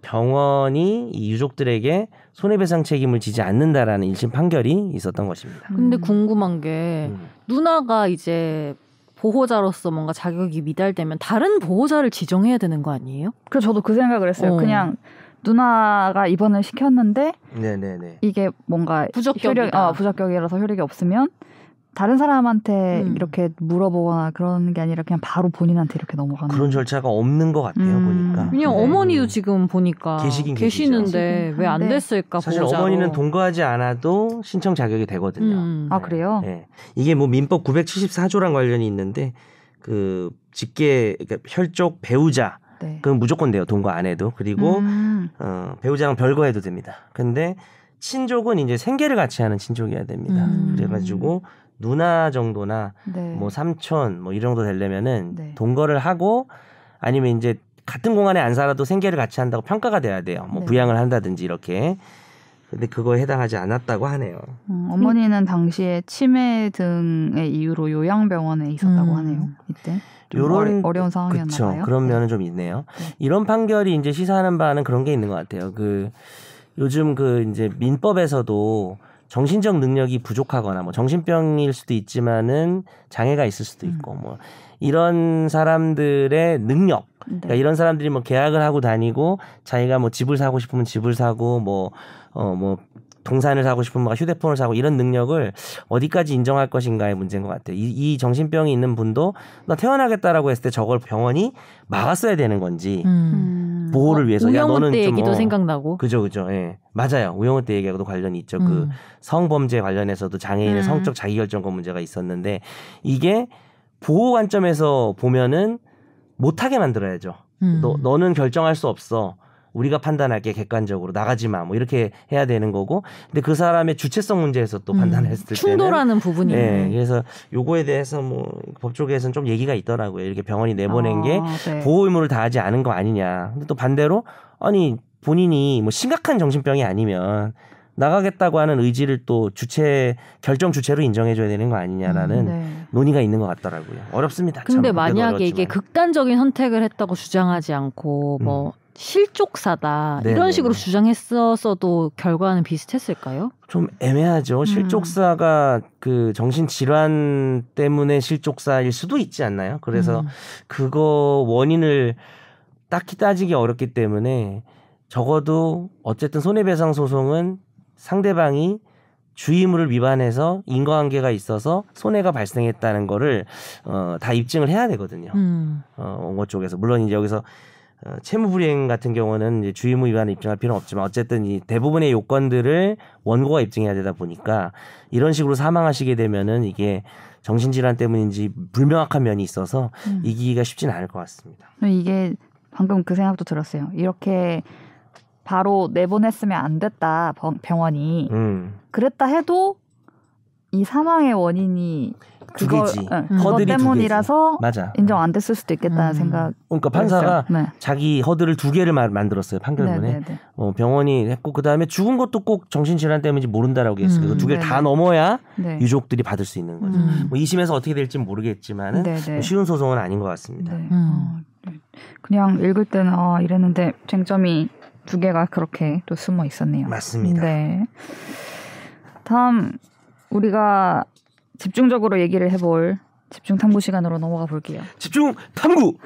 [SPEAKER 3] 병원이 이 유족들에게 손해배상 책임을 지지 않는다라는 일심 판결이 있었던 것입니다.
[SPEAKER 1] 음. 근데 궁금한 게 음. 누나가 이제 보호자로서 뭔가 자격이 미달되면 다른 보호자를 지정해야 되는 거 아니에요? 그래서 저도 그 생각을 했어요. 어. 그냥
[SPEAKER 2] 누나가 입원을 시켰는데
[SPEAKER 3] 네네네.
[SPEAKER 2] 이게 뭔가 부적격이다. 효력, 어, 부적격이라서 효력이 없으면 다른 사람한테 음. 이렇게 물어보거나 그런 게 아니라 그냥 바로 본인한테 이렇게 넘어가는 그런
[SPEAKER 3] 절차가 없는 것 같아요 음. 보니까 그냥 네.
[SPEAKER 2] 어머니도 지금 보니까 계시긴 계시는데 왜 안 됐을까 사실
[SPEAKER 3] 보호자로. 어머니는 동거하지 않아도 신청 자격이 되거든요
[SPEAKER 2] 음. 아, 네. 아 그래요
[SPEAKER 3] 네. 이게 뭐 민법 974조랑 관련이 있는데 그 직계 그러니까 혈족 배우자 네. 그건 무조건 돼요 동거 안 해도 그리고 음. 어, 배우자랑 별거해도 됩니다 근데 친족은 이제 생계를 같이 하는 친족이어야 됩니다. 음. 그래가지고 누나 정도나 네. 뭐 삼촌 뭐이 정도 되려면은 네. 동거를 하고 아니면 이제 같은 공간에 안 살아도 생계를 같이 한다고 평가가 돼야 돼요. 뭐 네. 부양을 한다든지 이렇게. 근데 그거에 해당하지 않았다고 하네요.
[SPEAKER 2] 음, 어머니는 당시에 치매 등의 이유로 요양병원에 있었다고 음. 하네요. 이때. 요런 어, 어려운 상황이었나요? 그쵸, 봐 그런 네. 면은
[SPEAKER 3] 좀 있네요. 네. 이런 판결이 이제 시사하는 바는 그런 게 있는 것 같아요. 그 요즘 그 이제 민법에서도 정신적 능력이 부족하거나 뭐 정신병일 수도 있지만은 장애가 있을 수도 음. 있고 음. 뭐 이런 사람들의 능력 네. 그러니까 이런 사람들이 뭐 계약을 하고 다니고 자기가 뭐 집을 사고 싶으면 집을 사고 뭐 어, 뭐 동산을 사고 싶으면 휴대폰을 사고 이런 능력을 어디까지 인정할 것인가의 문제인 것 같아요. 이, 이 정신병이 있는 분도 나 퇴원하겠다라고 했을 때 저걸 병원이 막았어야 되는 건지 음. 보호를 어, 위해서 야 너는 때 좀, 얘기도 어,
[SPEAKER 1] 생각나고
[SPEAKER 3] 그죠 그죠 예 맞아요 우영우 때 얘기하고도 관련이 있죠 그 음. 그 성범죄 관련해서도 장애인의 음. 성적 자기결정권 문제가 있었는데 이게 보호 관점에서 보면은 못하게 만들어야죠 음. 너 너는 결정할 수 없어 우리가 판단할게 객관적으로 나가지 마뭐 이렇게 해야 되는 거고 근데 그 사람의 주체성 문제에서 또 음, 판단했을 때는 충돌하는 부분이 네, 그래서 요거에 대해서 뭐 법조계에서는 좀 얘기가 있더라고요 이렇게 병원이 내보낸 아, 게 네. 보호 의무를 다하지 않은 거 아니냐 근데 또 반대로 아니 본인이 뭐 심각한 정신병이 아니면 나가겠다고 하는 의지를 또 주체 결정 주체로 인정해줘야 되는 거 아니냐라는 음, 네. 논의가 있는 것 같더라고요. 어렵습니다. 근데 만약에 이게
[SPEAKER 1] 극단적인 선택을 했다고 주장하지 않고 뭐 음. 실족사다 네네. 이런 네, 식으로 네. 주장했었어도 결과는 비슷했을까요?
[SPEAKER 3] 좀 애매하죠. 음. 실족사가 음. 그 정신 질환 때문에 실족사일 수도 있지 않나요? 그래서 음. 그거 원인을 딱히 따지기 어렵기 때문에 적어도 어쨌든 손해배상 소송은 상대방이 주의무를 위반해서 인과관계가 있어서 손해가 발생했다는 거를 어, 다 입증을 해야 되거든요. 음. 어, 원고 쪽에서 물론 이제 여기서 어, 채무불이행 같은 경우는 주의무 위반을 입증할 필요는 없지만 어쨌든 이 대부분의 요건들을 원고가 입증해야 되다 보니까 이런 식으로 사망하시게 되면은 이게 정신질환 때문인지 불명확한 면이 있어서 음. 이기기가 쉽진 않을 것 같습니다.
[SPEAKER 2] 이게 방금 그 생각도 들었어요. 이렇게 바로 내보냈으면 안 됐다 병원이 음. 그랬다 해도 이 사망의 원인이 그거 응. 네, 허들이 때문이라서 맞아. 인정 안 됐을 수도 있겠다는 음. 생각. 그러니까 판사가 네.
[SPEAKER 3] 자기 허들을 두 개를 만들었어요 판결문에. 네, 네, 어, 병원이 했고 그 다음에 죽은 것도 꼭 정신질환 때문인지 모른다라고 했어요. 음. 그두 개를 네네. 다 넘어야 네. 유족들이 받을 수 있는 거죠. 음. 뭐 2심에서 어떻게 될지 모르겠지만 뭐 쉬운 소송은 아닌 것 같습니다.
[SPEAKER 2] 음. 어, 그냥 읽을 때는 아 이랬는데 쟁점이 두 개가 그렇게 또 숨어 있었네요. 맞습니다. 네. 다음 우리가 집중적으로 얘기를 해볼 집중 탐구 시간으로 넘어가 볼게요. 집중 탐구.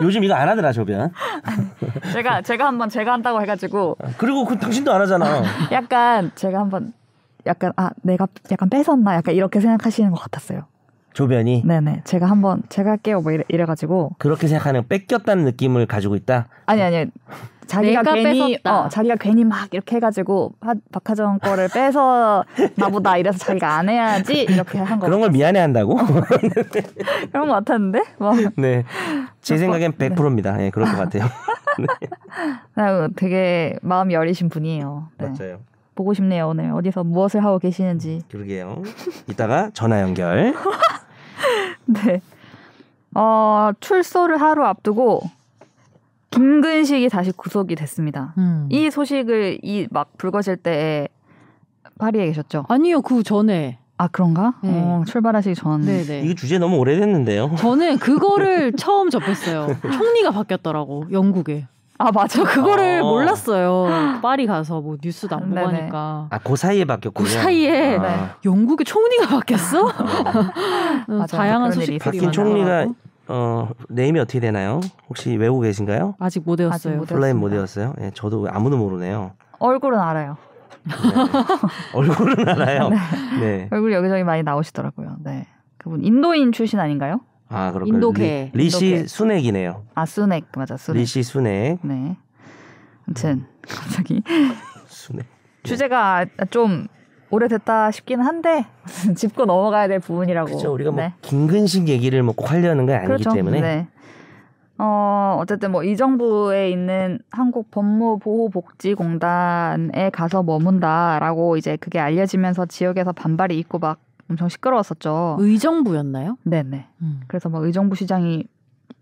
[SPEAKER 3] 요즘 이거 안 하더라 저변.
[SPEAKER 2] 제가 제가 한번 제가 한다고 해가지고. 그리고 그 당신도 안 하잖아. 약간 제가 한번 약간 아 내가 약간 뺏었나 약간 이렇게 생각하시는 것 같았어요. 조변이 네네 제가 한번 제가 할게요 뭐 이래, 이래가지고 그렇게
[SPEAKER 3] 생각하는 뺏겼다는 느낌을 가지고 있다.
[SPEAKER 2] 아니 아니 자기가 괜히 뺏 어, 자기가 괜히 막 이렇게 해가지고 하, 박하정 거를 빼서 나보다 이래서 자기가 안 해야지 이렇게 한 거. 그런 걸
[SPEAKER 3] 미안해 한다고? 어.
[SPEAKER 2] 그런 거 같았는데. 막. 뭐.
[SPEAKER 3] 네, 제 생각엔 100%입니다. 예, 네, 그럴 것 같아요.
[SPEAKER 2] 네. 되게 마음이 여리신 분이에요. 네. 맞아요. 보고 싶네요 오늘 어디서 무엇을 하고 계시는지.
[SPEAKER 3] 그러게요. 이따가 전화 연결.
[SPEAKER 2] 네. 어, 출소를 하루 앞두고 김근식이 다시 구속이 됐습니다. 음. 이 소식을 이 막 불거질 때에 파리에 계셨죠? 아니요, 그 전에. 아 그런가? 네. 어, 출발하시기 전. 네네. 이거
[SPEAKER 3] 주제 너무 오래됐는데요.
[SPEAKER 2] 저는 그거를 처음
[SPEAKER 1] 접했어요. 총리가 바뀌었더라고 영국에. 아 맞아 그거를 어. 몰랐어요 파리 가서 뭐 뉴스도 안 보고 네, 네. 하니까
[SPEAKER 3] 아 그 사이에 바뀌었군요 그 사이에 아. 네.
[SPEAKER 1] 영국의 총리가 바뀌었어 어. 아 다양한 소식이 바뀐
[SPEAKER 3] 총리가 많아요. 어, 네임이 어떻게 되나요? 혹시 외우고 계신가요?
[SPEAKER 2] 아직 못 외웠어요. 플라인 못
[SPEAKER 3] 외웠어요? 예, 저도 아무도 모르네요.
[SPEAKER 2] 얼굴은 알아요. 네.
[SPEAKER 3] 얼굴은 알아요. 네. 네.
[SPEAKER 2] 얼굴 여기저기 많이 나오시더라고요. 네. 그분 인도인 출신 아닌가요?
[SPEAKER 3] 아, 그렇군요. 인도계. 리, 리시 순액이네요.
[SPEAKER 2] 아, 순액. 맞아. 순액.
[SPEAKER 3] 리시 순액. 네.
[SPEAKER 2] 아무튼 갑자기 순액. 주제가 좀 오래됐다 싶긴 한데 짚고 넘어가야 될 부분이라고. 그렇죠. 우리가 뭐 네.
[SPEAKER 3] 김근식 얘기를 뭐 하려는 건 아니기 그렇죠. 때문에. 네.
[SPEAKER 2] 어, 어쨌든 뭐이 정부에 있는 한국 법무보호복지공단에 가서 머문다라고 이제 그게 알려지면서 지역에서 반발이 있고 막 엄청 시끄러웠었죠. 의정부였나요? 네네. 음. 그래서 막 뭐 의정부 시장이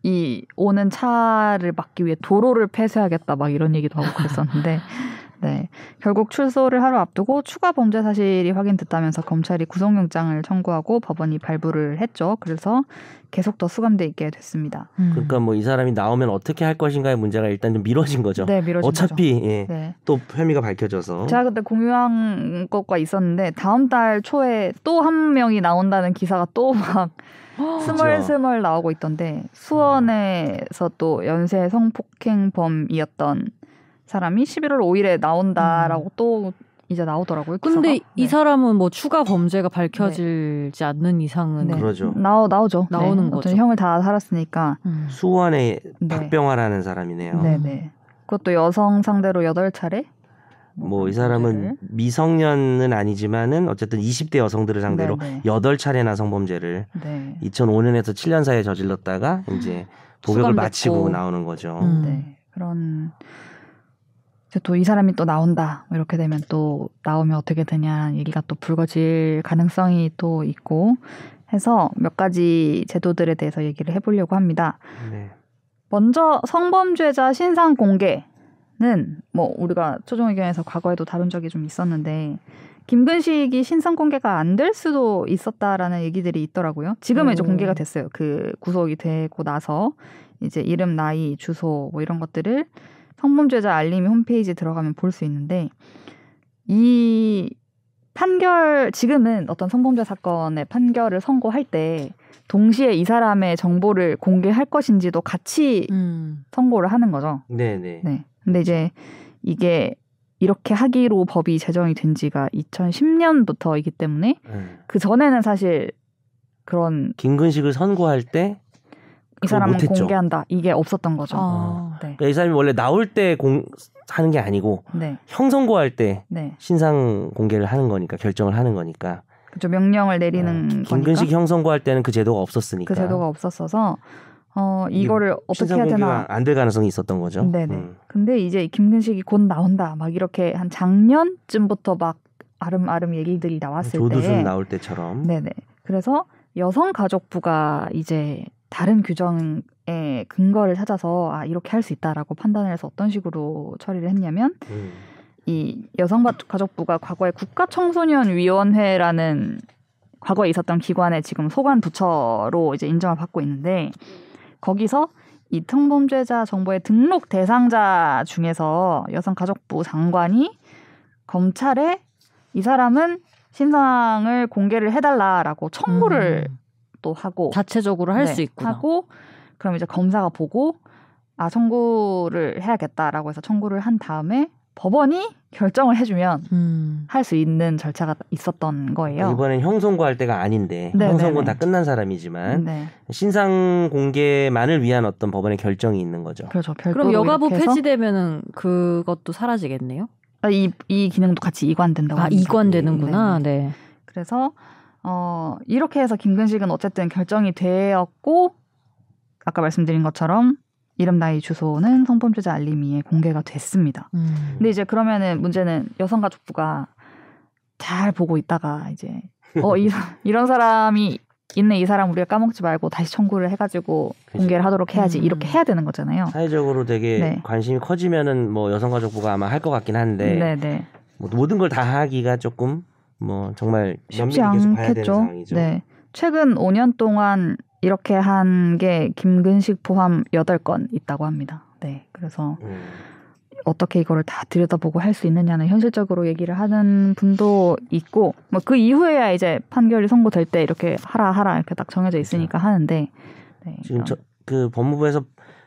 [SPEAKER 2] 이 오는 차를 막기 위해 도로를 폐쇄하겠다 막 이런 얘기도 하고 그랬었는데 네. 결국 출소를 하루 앞두고 추가 범죄 사실이 확인됐다면서 검찰이 구속영장을 청구하고 법원이 발부를 했죠. 그래서 계속 더 수감돼 있게 됐습니다. 음.
[SPEAKER 3] 그러니까 뭐 이 사람이 나오면 어떻게 할 것인가의 문제가 일단 좀 미뤄진 거죠. 네, 미뤄진 어차피 거죠. 예, 네. 또 혐의가 밝혀져서. 제가
[SPEAKER 2] 그때 공유한 것과 있었는데 다음 달 초에 또 한 명이 나온다는 기사가 또 막 스멀스멀 나오고 있던데 수원에서 또 연쇄 성폭행범이었던 사람이 11월 5일에 나온다라고 음. 또 이제 나오더라고요. 근데 기사가. 이 네.
[SPEAKER 1] 사람은 뭐 추가 범죄가 밝혀지지 네. 않는 이상은 네. 그러죠.
[SPEAKER 2] 나오 나오죠. 네. 나오는 거죠. 형을 다 살았으니까.
[SPEAKER 3] 음. 수원의 네. 박병화라는 사람이네요. 네네.
[SPEAKER 2] 네. 그것도 여성 상대로 8차례.
[SPEAKER 3] 뭐이 뭐 사람은 미성년은 아니지만은 어쨌든 20대 여성들을 상대로 네네. 8차례나 성범죄를 2005년에서 7년 사이에 저질렀다가 이제 아, 복역을 마치고 나오는 거죠. 음.
[SPEAKER 2] 음. 그런 또이 사람이 또 나온다 뭐 이렇게 되면 또 나오면 어떻게 되냐는 얘기가 또 불거질 가능성이 또 있고 해서 몇 가지 제도들에 대해서 얘기를 해보려고 합니다. 네. 먼저 성범죄자 신상 공개는 뭐 우리가 초정 의견에서 과거에도 다룬 적이 좀 있었는데 김근식이 신상 공개가 안 될 수도 있었다라는 얘기들이 있더라고요. 지금은 오. 이제 음. 공개가 됐어요. 그 구속이 되고 나서 이제 이름, 나이, 주소 뭐 이런 것들을 성범죄자 알림이 홈페이지에 들어가면 볼 수 있는데 이 판결 지금은 어떤 성범죄 사건의 판결을 선고할 때 동시에 이 사람의 정보를 공개할 것인지도 같이 음. 선고를 하는 거죠.
[SPEAKER 3] 네네. 네.
[SPEAKER 2] 근데 이제 이게 이렇게 하기로 법이 제정이 된 지가 2010년부터이기 때문에 음. 그 전에는 사실 그런
[SPEAKER 3] 긴근식을 선고할 때
[SPEAKER 2] 그 이 사람은 공개한다. 이게 없었던 거죠. 아.
[SPEAKER 3] 네. 그러니까 이 사람이 원래 나올 때 공, 하는 게 아니고 네. 형선고할 때 네. 신상 공개를 하는 거니까 결정을 하는 거니까.
[SPEAKER 2] 그죠 명령을 내리는 네. 거니까. 김근식
[SPEAKER 3] 형선고할 때는 그 제도가 없었으니까. 그 제도가
[SPEAKER 2] 없었어서 어 이거를 어떻게 해야 되나
[SPEAKER 3] 안될 가능성이 있었던 거죠. 네 음.
[SPEAKER 2] 근데 이제 김근식이 곧 나온다 막 이렇게 한 작년쯤부터 막 아름아름 얘기들이 나왔을 조두순 때 조두순 나올
[SPEAKER 3] 때처럼. 네네.
[SPEAKER 2] 그래서 여성가족부가 이제 다른 규정의 근거를 찾아서 아 이렇게 할 수 있다라고 판단을 해서 어떤 식으로 처리를 했냐면 음. 이 여성가족부가 과거에 국가청소년위원회라는 과거에 있었던 기관에 지금 소관 부처로 이제 인정을 받고 있는데 거기서 이 성범죄자 정보의 등록 대상자 중에서 여성가족부 장관이 검찰에 이 사람은 신상을 공개를 해달라라고 청구를 음. 또 하고 자체적으로 할수 네, 있구나. 하고 그럼 이제 검사가 보고 아 청구를 해야겠다라고 해서 청구를 한 다음에 법원이 결정을 해주면 음. 할수 있는 절차가 있었던 거예요. 그러니까
[SPEAKER 3] 이번엔 형선고할 때가 아닌데 네, 네 형선고 네. 다 끝난 사람이지만 네. 신상 공개만을 위한 어떤 법원의 결정이 있는 거죠.
[SPEAKER 2] 그렇죠. 그럼 여가부
[SPEAKER 1] 폐지되면은
[SPEAKER 2] 그것도 사라지겠네요. 아, 이, 이 기능도 같이 이관된다고. 아 이관되는구나. 네. 네 그래서 어, 이렇게 해서 김근식은 어쨌든 결정이 되었고 아까 말씀드린 것처럼 이름 나이 주소는 성범죄자 알림이에 공개가 됐습니다. 음. 근데 이제 그러면은 문제는 여성가족부가 잘 보고 있다가 이제 어 이런 이런 사람이 있네 이 사람 우리가 까먹지 말고 다시 청구를 해가지고 그치. 공개를 하도록 해야지 음. 이렇게 해야 되는 거잖아요.
[SPEAKER 3] 사회적으로 되게 네. 관심이 커지면은 뭐 여성가족부가 아마 할 것 같긴 한데 네네. 네. 뭐 모든 걸 다 하기가 조금 뭐
[SPEAKER 2] 정말 쉽지 않겠죠. 네. 최근 5년 동안 이렇게 한 게 김근식 포함 8건 있다고 합니다. 네. 그래서 음. 어떻게 이거를 다 들여다보고 할 수 있느냐는 현실적으로 얘기를 하는 분도 있고 뭐 그 이후에야 이제 판결이 선고될 때 이렇게 하라 하라 이렇게 딱 정해져 그렇죠. 있으니까 그렇죠. 하는데
[SPEAKER 3] 네, 지금 저, 그 법무부에서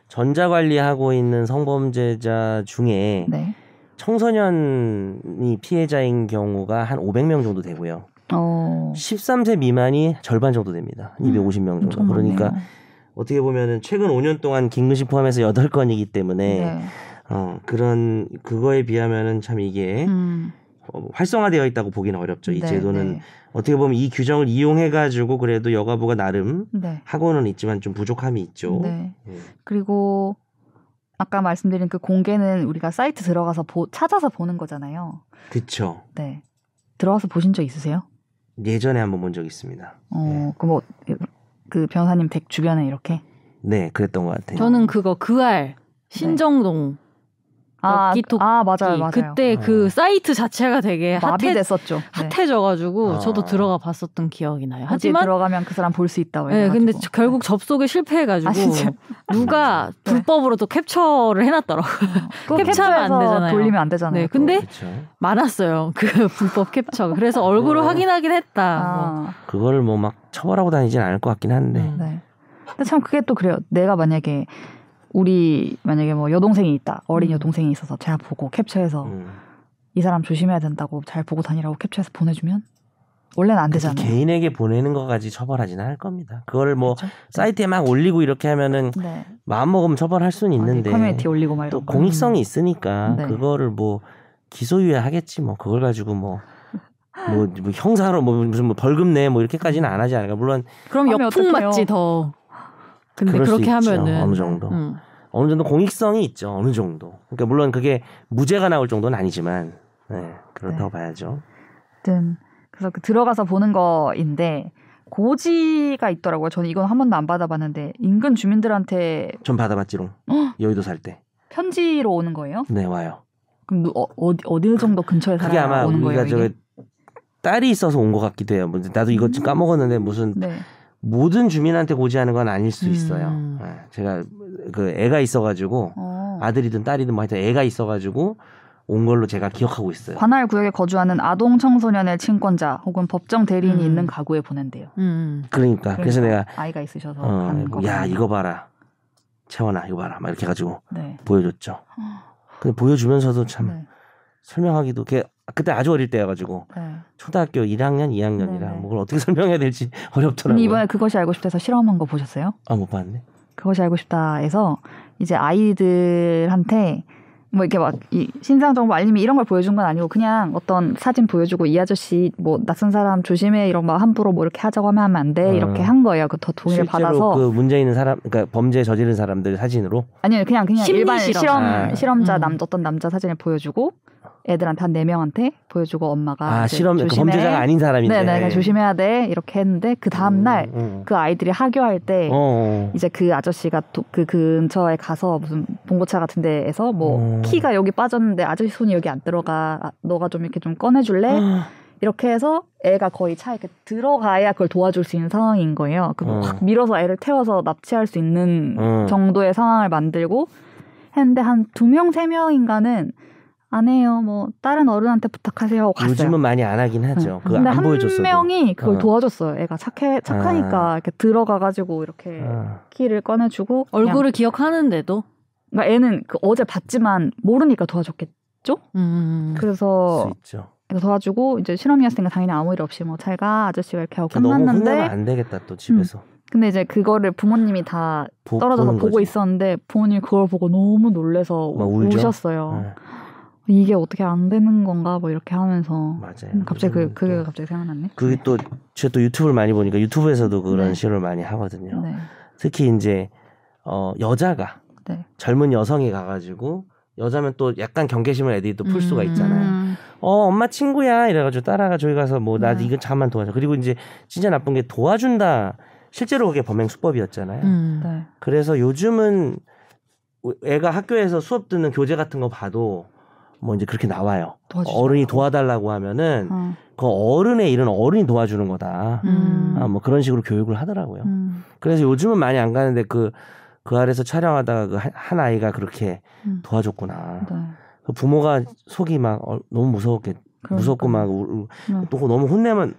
[SPEAKER 3] 전자관리하고 있는 성범죄자 중에 네. 청소년이 피해자인 경우가 한 500명 정도 되고요. 어. 13세 미만이 절반 정도 됩니다. 250명 음, 정도. 그러니까 어떻게 보면은 최근 5년 동안 긴급식 포함해서 8건이기 때문에 네. 어, 그런 그거에 비하면은 참 이게 음. 어, 활성화되어 있다고 보기는 어렵죠. 이 네, 제도는 네. 어떻게 보면 이 규정을 이용해 가지고 그래도 여가부가 나름 하고는 네. 있지만 좀 부족함이 있죠. 네.
[SPEAKER 2] 예. 그리고 아까 말씀드린 그 공개는 우리가 사이트 들어가서 보, 찾아서 보는 거잖아요. 그렇죠. 네. 들어가서 보신 적 있으세요?
[SPEAKER 3] 예전에 한번 본 적 있습니다.
[SPEAKER 2] 어, 네. 그뭐 그 변호사님 댁 주변에 이렇게?
[SPEAKER 3] 네, 그랬던 것 같아요.
[SPEAKER 2] 저는 그거 그알 신정동
[SPEAKER 1] 아, 어, 기토끼 그, 아, 맞아요, 맞아요. 그때 음. 그 사이트 자체가 되게 마비됐었죠. 핫해, 져가지고 네. 저도 아. 들어가 봤었던 기억이 나요. 하지만
[SPEAKER 2] 들어가면 그 사람 볼 수 있다. 네, 해가지고.
[SPEAKER 1] 근데 결국 접속에 실패해가지고 아, 누가 음. 네. 불법으로 또 캡처를 해놨더라고요. 음. 캡처하면 안 되잖아요. 돌리면 안 되잖아요. 네, 근데 그쵸. 많았어요. 그 불법 캡처. 그래서 얼굴을
[SPEAKER 2] 네. 확인하긴 했다. 아. 뭐.
[SPEAKER 3] 그걸뭐막 처벌하고 다니진 않을 것 같긴 한데. 네.
[SPEAKER 2] 근데 참 그게 또 그래요. 내가 만약에 우리 만약에 뭐 여동생이 있다 어린 음. 여동생이 있어서 제가 보고 캡처해서 음. 이 사람 조심해야 된다고 잘 보고 다니라고 캡처해서 보내주면 원래는 안 되잖아요.
[SPEAKER 3] 개인에게 보내는 거까지 처벌하지는 않을 겁니다. 그걸 뭐 그렇죠? 사이트에 막 올리고 이렇게 하면은 네. 마음 먹으면 처벌할 수는 아, 네, 있는데 커뮤니티
[SPEAKER 2] 올리고 말또 공익성이
[SPEAKER 3] 음. 있으니까 네. 그거를 뭐 기소유예 하겠지 뭐 그걸 가지고 뭐. 뭐, 뭐 형사로 뭐 무슨 뭐 벌금 내 뭐 이렇게까지는 안 하지 않을까 물론
[SPEAKER 1] 그럼 역풍 맞지 더
[SPEAKER 2] 근데 그렇게 하면은 어느 정도. 음.
[SPEAKER 3] 어느 정도 공익성이 있죠. 어느 정도. 그러니까 물론 그게 무죄가 나올 정도는 아니지만 네, 그렇다고 네. 봐야죠.
[SPEAKER 2] 든 그래서 그 들어가서 보는 거인데 고지가 있더라고요. 저는 이건 한 번도 안 받아봤는데 인근 주민들한테
[SPEAKER 3] 전 받아봤지롱. 여의도 살 때.
[SPEAKER 2] 편지로 오는 거예요? 네 와요. 그럼 어, 어디 어느 정도 근처에 살아 오는 거예요? 그게 아마 우리가 저 딸이
[SPEAKER 3] 있어서 온 것 같기도 해요. 나도 이거 좀 음. 까먹었는데 무슨 네. 모든 주민한테 고지하는 건 아닐 수 음. 있어요. 음. 제가 그 애가 있어가지고 어. 아들이든 딸이든 뭐 하여튼 애가 있어가지고 온 걸로 제가 기억하고 있어요. 관할
[SPEAKER 2] 구역에 거주하는 아동 청소년의 친권자 혹은 법정 대리인이 음. 있는 가구에 보낸대요. 음.
[SPEAKER 3] 그러니까. 그러니까. 그래서 그러니까 내가 아이가 있으셔서 어, 뭐, 야 이거 봐라 채원아 이거 봐라 막 이렇게 해가지고 네. 보여줬죠. 근데 보여주면서도 참 네. 설명하기도 걔 아, 그때 아주 어릴 때여가지고 네. 초등학교 1학년, 2학년이라 네네. 뭐 어떻게 설명해야 될지 어렵더라고요. 이번에
[SPEAKER 2] 그것이 알고 싶다서 실험한 거 보셨어요? 아못 봤네. 그것이 알고 싶다에서 이제 아이들한테 뭐 이렇게 막이 신상 정보 알림이 이런 걸 보여준 건 아니고 그냥 어떤 사진 보여주고 이 아저씨 뭐 낯선 사람 조심해 이런 막 함부로 뭐 이렇게 하자고 하면 안 돼 이렇게 어. 한 거예요. 그더 동의를 받아서 그 문제
[SPEAKER 3] 있는 사람 그러니까 범죄 저지른 사람들 사진으로
[SPEAKER 2] 아니요 그냥 그냥 일반 실험, 실험 아. 음. 남 어떤 남자 사진을 보여주고 애들한테 한네 명한테 보여주고 엄마가 아 실험 그 범죄자가 아닌 사람인데 네네 네, 조심해야 돼 이렇게 했는데 그 다음 날그 음, 음. 그 아이들이 하교할 때 어, 어, 이제 그 아저씨가 도, 그 근처에 가서 무슨 봉고차 같은 데에서 뭐 어. 키가 여기 빠졌는데 아저씨 손이 여기 안 들어가 아, 너가 좀 이렇게 좀 꺼내줄래 아. 이렇게 해서 애가 거의 차에 이렇게 들어가야 그걸 도와줄 수 있는 상황인 거예요 그확 어. 밀어서 애를 태워서 납치할 수 있는 어. 정도의 상황을 만들고 했는데 한 두 명 세 명인가는 안 해요. 뭐 다른 어른한테 부탁하세요. 갔어요. 요즘은
[SPEAKER 3] 많이 안 하긴 네. 하죠. 네. 근데
[SPEAKER 2] 한 보여줬어도. 명이 그걸 어. 도와줬어요. 애가 착해 착하니까 아. 이렇게 들어가가지고 이렇게 아. 키를 꺼내주고 얼굴을 기억하는데도. 그러니까 애는 그 어제 봤지만 모르니까 도와줬겠죠. 음. 그래서 그래 도와주고 이제 실험이었으니까 당연히 아무 일 없이 뭐 잘가 아저씨가 이렇게 하고 끝났는데 너무 안
[SPEAKER 3] 되겠다 또 집에서. 음.
[SPEAKER 2] 근데 이제 그거를 부모님이 다 보, 떨어져서 보고 거지. 있었는데 부모님 그걸 보고 너무 놀래서 우셨어요. 네. 이게 어떻게 안 되는 건가 뭐 이렇게 하면서 맞아요. 갑자기 그 그게 또, 갑자기 생각났네.
[SPEAKER 3] 그게 네. 또 제가 또 유튜브를 많이 보니까 유튜브에서도 그런 네. 시를 많이 하거든요. 네. 특히 이제 어 여자가 네. 젊은 여성이 가가지고 여자면 또 약간 경계심을 애들이 또풀 음. 수가 있잖아요. 어 엄마 친구야 이래가지고 따라가 저기 가서 뭐나 네. 이거 잠만 도와줘. 그리고 이제 진짜 나쁜 게 도와준다. 실제로 그게 범행 수법이었잖아요.
[SPEAKER 2] 음, 음.
[SPEAKER 3] 그래서 요즘은 애가 학교에서 수업 듣는 교재 같은 거 봐도 뭐 이제 그렇게 나와요. 도와주시나요? 어른이 도와달라고 하면은 어. 그 어른의 일은 어른이 도와주는 거다. 음. 아, 뭐 그런 식으로 교육을 하더라고요. 음. 그래서 요즘은 많이 안 가는데 그, 그 아래서 촬영하다가 그한 아이가 그렇게 음. 도와줬구나. 네. 그 부모가 속이 막 어, 너무 무서웠게 그러니까. 무섭고 막 울, 네. 또 너무 혼내면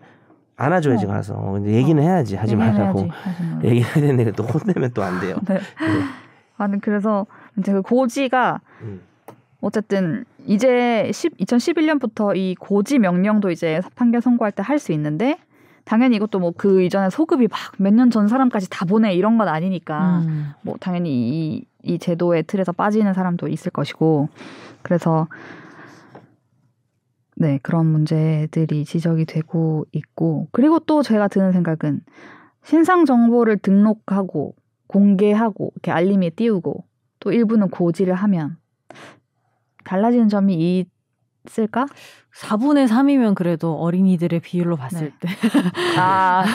[SPEAKER 3] 안아줘야지 어. 가서 근데 얘기는 어. 해야지 하지 말라고 얘기해야 되는데 또 혼내면 또 안 돼요. 네.
[SPEAKER 2] 네. 아니 그래서 이제 그 고지가 음. 어쨌든 이제 10, 2011년부터 이 고지 명령도 이제 판결 선고할 때 할 수 있는데 당연히 이것도 뭐 그 이전에 소급이 막 몇 년 전 사람까지 다 보내 이런 건 아니니까 음. 뭐 당연히 이, 이 제도의 틀에서 빠지는 사람도 있을 것이고 그래서 네 그런 문제들이 지적이 되고 있고 그리고 또 제가 드는 생각은 신상 정보를 등록하고 공개하고 이렇게 알림에 띄우고 또 일부는 고지를 하면 달라지는 점이 있을까? 4분의 3이면 그래도 어린이들의 비율로
[SPEAKER 1] 봤을 네. 때.
[SPEAKER 2] 아.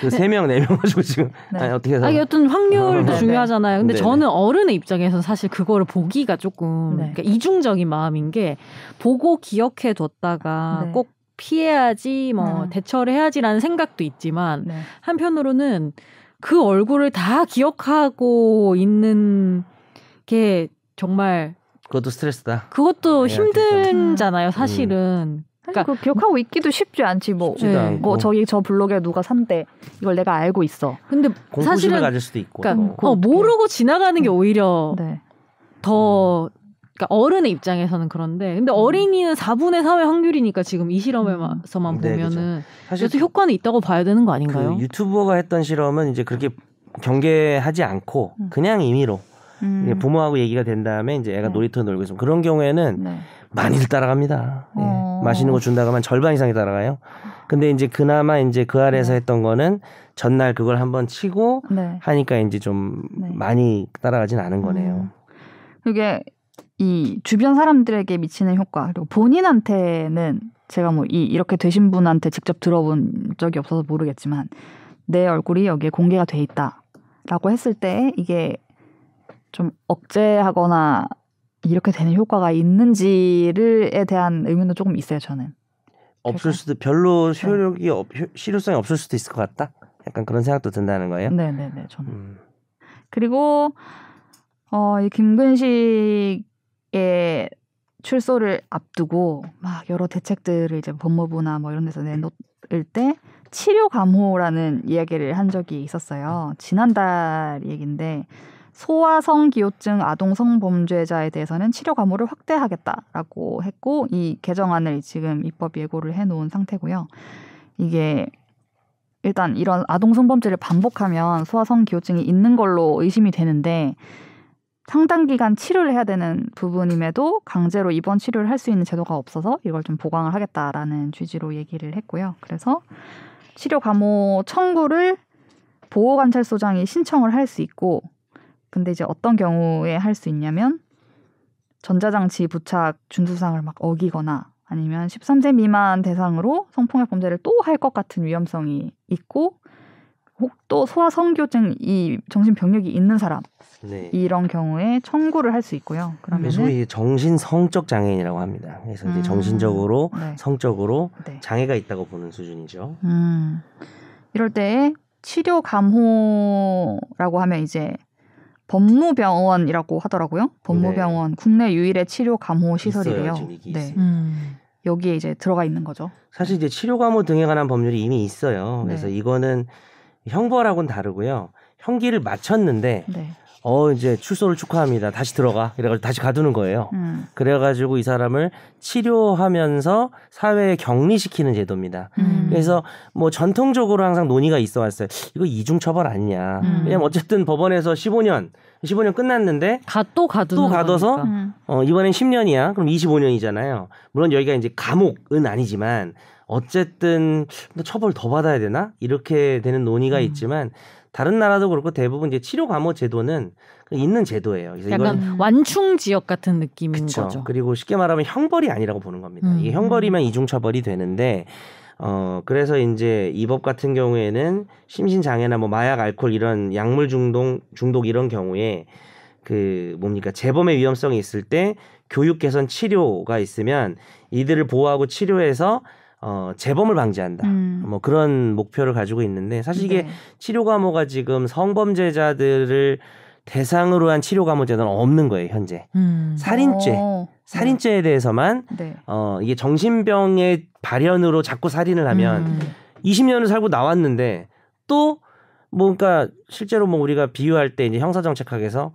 [SPEAKER 3] 그 3명, 4명 가지고 지금. 네. 아니, 어떻게 해서. 아, 니
[SPEAKER 1] 여튼 확률도 네. 중요하잖아요. 근데 네, 네. 저는 어른의 입장에서 사실 그거를 보기가 조금 네. 그러니까 이중적인 마음인 게 보고 기억해 뒀다가 네. 꼭 피해야지, 뭐 대처를 해야지라는 생각도 있지만 한편으로는 그 얼굴을 다 기억하고 있는 게 정말
[SPEAKER 3] 그것도 스트레스다.
[SPEAKER 2] 그것도 아, 예, 힘들잖아요, 사실은. 음. 그러니까 그 기억하고 있기도 쉽지 않지 뭐. 네. 뭐 저기 저 블록에 누가 산대 이걸 내가 알고 있어. 근데 사실은 가질
[SPEAKER 3] 수도 있고. 그러니까 음,
[SPEAKER 1] 어, 모르고 지나가는 게 음. 오히려 네. 더 그러니까 어른의 입장에서는 그런데 근데 어린이는 4분의 3의 확률이니까 지금 이 실험에서만 네, 보면은 그쵸. 그렇죠. 사실 그래서 효과는 있다고 봐야 되는 거 아닌가요? 그
[SPEAKER 3] 유튜버가 했던 실험은 이제 그렇게 경계하지 않고 그냥 임의로 음. 부모하고 얘기가 된 다음에 이제 애가 네. 놀이터 놀고 있으면 그런 경우에는 네. 많이들 따라갑니다. 예. 어. 예. 맛있는 거준다가 하면 절반 이상이 따라가요. 근데 이제 그나마 이제 그 아래에서 네. 했던 거는 전날 그걸 한번 치고 네. 하니까 이제 좀 네. 많이 따라가진 않은 거네요.
[SPEAKER 2] 음. 이게 이 주변 사람들에게 미치는 효과 그리고 본인한테는 제가 뭐 이 이렇게 되신 분한테 직접 들어본 적이 없어서 모르겠지만 내 얼굴이 여기에 공개가 돼 있다라고 했을 때 이게 좀 억제하거나 이렇게 되는 효과가 있는지를에 대한 의문도 조금 있어요 저는.
[SPEAKER 3] 없을 수도 별로 네. 효력이 네. 없, 실효성이 없을 수도 있을 것 같다. 약간 그런 생각도 든다는 거예요. 네,
[SPEAKER 2] 네, 네. 저는 음. 그리고 어, 이 김근식의 출소를 앞두고 막 여러 대책들을 이제 법무부나 뭐 이런 데서 내놓을 때 치료 감호라는 이야기를 한 적이 있었어요. 지난달 얘긴데 소아성 기호증 아동 성범죄자에 대해서는 치료 과목을 확대하겠다라고 했고 이 개정안을 지금 입법 예고를 해놓은 상태고요. 이게 일단 이런 아동 성범죄를 반복하면 소아성 기호증이 있는 걸로 의심이 되는데 상당 기간 치료를 해야 되는 부분임에도 강제로 입원 치료를 할 수 있는 제도가 없어서 이걸 좀 보강을 하겠다라는 취지로 얘기를 했고요. 그래서 치료 과목 청구를 보호관찰소장이 신청을 할 수 있고 근데 이제 어떤 경우에 할 수 있냐면 전자장치 부착 준수상을 막 어기거나 아니면 13세 미만 대상으로 성폭력 범죄를 또 할 것 같은 위험성이 있고 혹 또 소아성교증 이 정신병력이 있는 사람 네. 이런 경우에 청구를 할 수 있고요. 그러면 소위
[SPEAKER 3] 정신 성적 장애인이라고 합니다. 그래서 음. 이제 정신적으로 네. 성적으로 네. 장애가 있다고 보는 수준이죠.
[SPEAKER 2] 음. 이럴 때 치료 감호라고 하면 이제 법무병원이라고 하더라고요. 법무병원 네. 국내 유일의 치료 감호 시설이래요. 네. 음. 여기에 이제 들어가 있는 거죠.
[SPEAKER 3] 사실 이제 치료 감호 등에 관한 법률이 이미 있어요. 그래서 네. 이거는 형벌하고는 다르고요. 형기를 마쳤는데 네. 어 이제 출소를 축하합니다. 다시 들어가. 이래가지고 다시 가두는 거예요. 음. 그래가지고 이 사람을 치료하면서 사회에 격리시키는 제도입니다. 음. 그래서 뭐 전통적으로 항상 논의가 있어 왔어요. 이거 이중 처벌 아니냐. 음. 왜냐면 어쨌든 법원에서 15년 15년 끝났는데 가, 또가두또 가둬서 거어 음. 이번엔 10년이야. 그럼 25년이잖아요. 물론 여기가 이제 감옥은 아니지만 어쨌든 뭐 처벌 더 받아야 되나 이렇게 되는 논의가 음. 있지만 다른 나라도 그렇고 대부분 이제 치료 감호 제도는 있는 제도예요. 그래서 약간 이건 완충 지역 같은 느낌인 그쵸. 거죠. 그리고 쉽게 말하면 형벌이 아니라고 보는 겁니다. 음. 이 형벌이면 이중 처벌이 되는데 어 그래서 이제 이 법 같은 경우에는 심신 장애나 뭐 마약, 알코올 이런 약물 중독 중독 이런 경우에 그 뭡니까 재범의 위험성이 있을 때 교육 개선 치료가 있으면 이들을 보호하고 치료해서 어, 재범을 방지한다. 음. 뭐 그런 목표를 가지고 있는데 사실 이게 네. 치료 과목가 지금 성범죄자들을 대상으로 한 치료 과목제는 뭐 없는 거예요 현재 음. 살인죄 오. 어. 살인죄에 대해서만 네. 네. 어 이게 정신병의 발현으로 자꾸 살인을 하면 음. 20년을 살고 나왔는데 또 뭔가 뭐 그러니까 실제로 뭐 우리가 비유할 때 이제 형사정책학에서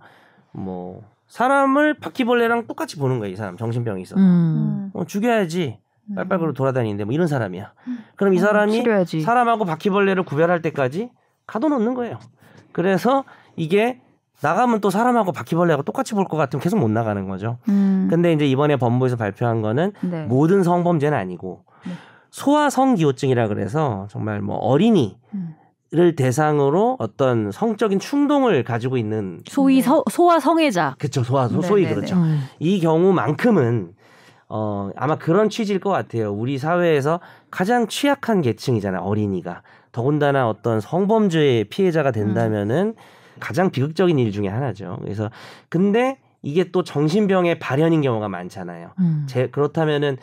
[SPEAKER 3] 뭐 사람을 바퀴벌레랑 똑같이 보는 거예요 이 사람 정신병이 있어서 음. 어, 죽여야지 음. 빨빨거리고 돌아다니는데 뭐 이런 사람이야. 음. 그럼 이 아, 사람이 치료야지. 사람하고 바퀴벌레를 구별할 때까지 가둬놓는 거예요. 그래서 이게 나가면 또 사람하고 바퀴벌레하고 똑같이 볼 것 같으면 계속 못 나가는 거죠. 음. 근데 이제 이번에 법무에서 부 발표한 거는 네. 모든 성범죄는 아니고 네. 소아 성기호증이라 그래서 정말 뭐 어린이 음. 를 대상으로 어떤 성적인 충동을 가지고 있는
[SPEAKER 1] 소위 네. 소아 성애자
[SPEAKER 3] 그렇죠 소아 소, 네, 소위 네, 그렇죠 네. 이 경우만큼은 어, 아마 그런 취지일 것 같아요. 우리 사회에서 가장 취약한 계층이잖아요. 어린이가. 더군다나 어떤 성범죄의 피해자가 음. 된다면은 가장 비극적인 일 중에 하나죠. 그래서 근데 이게 또 정신병의 발현인 경우가 많잖아요. 음. 제, 그렇다면은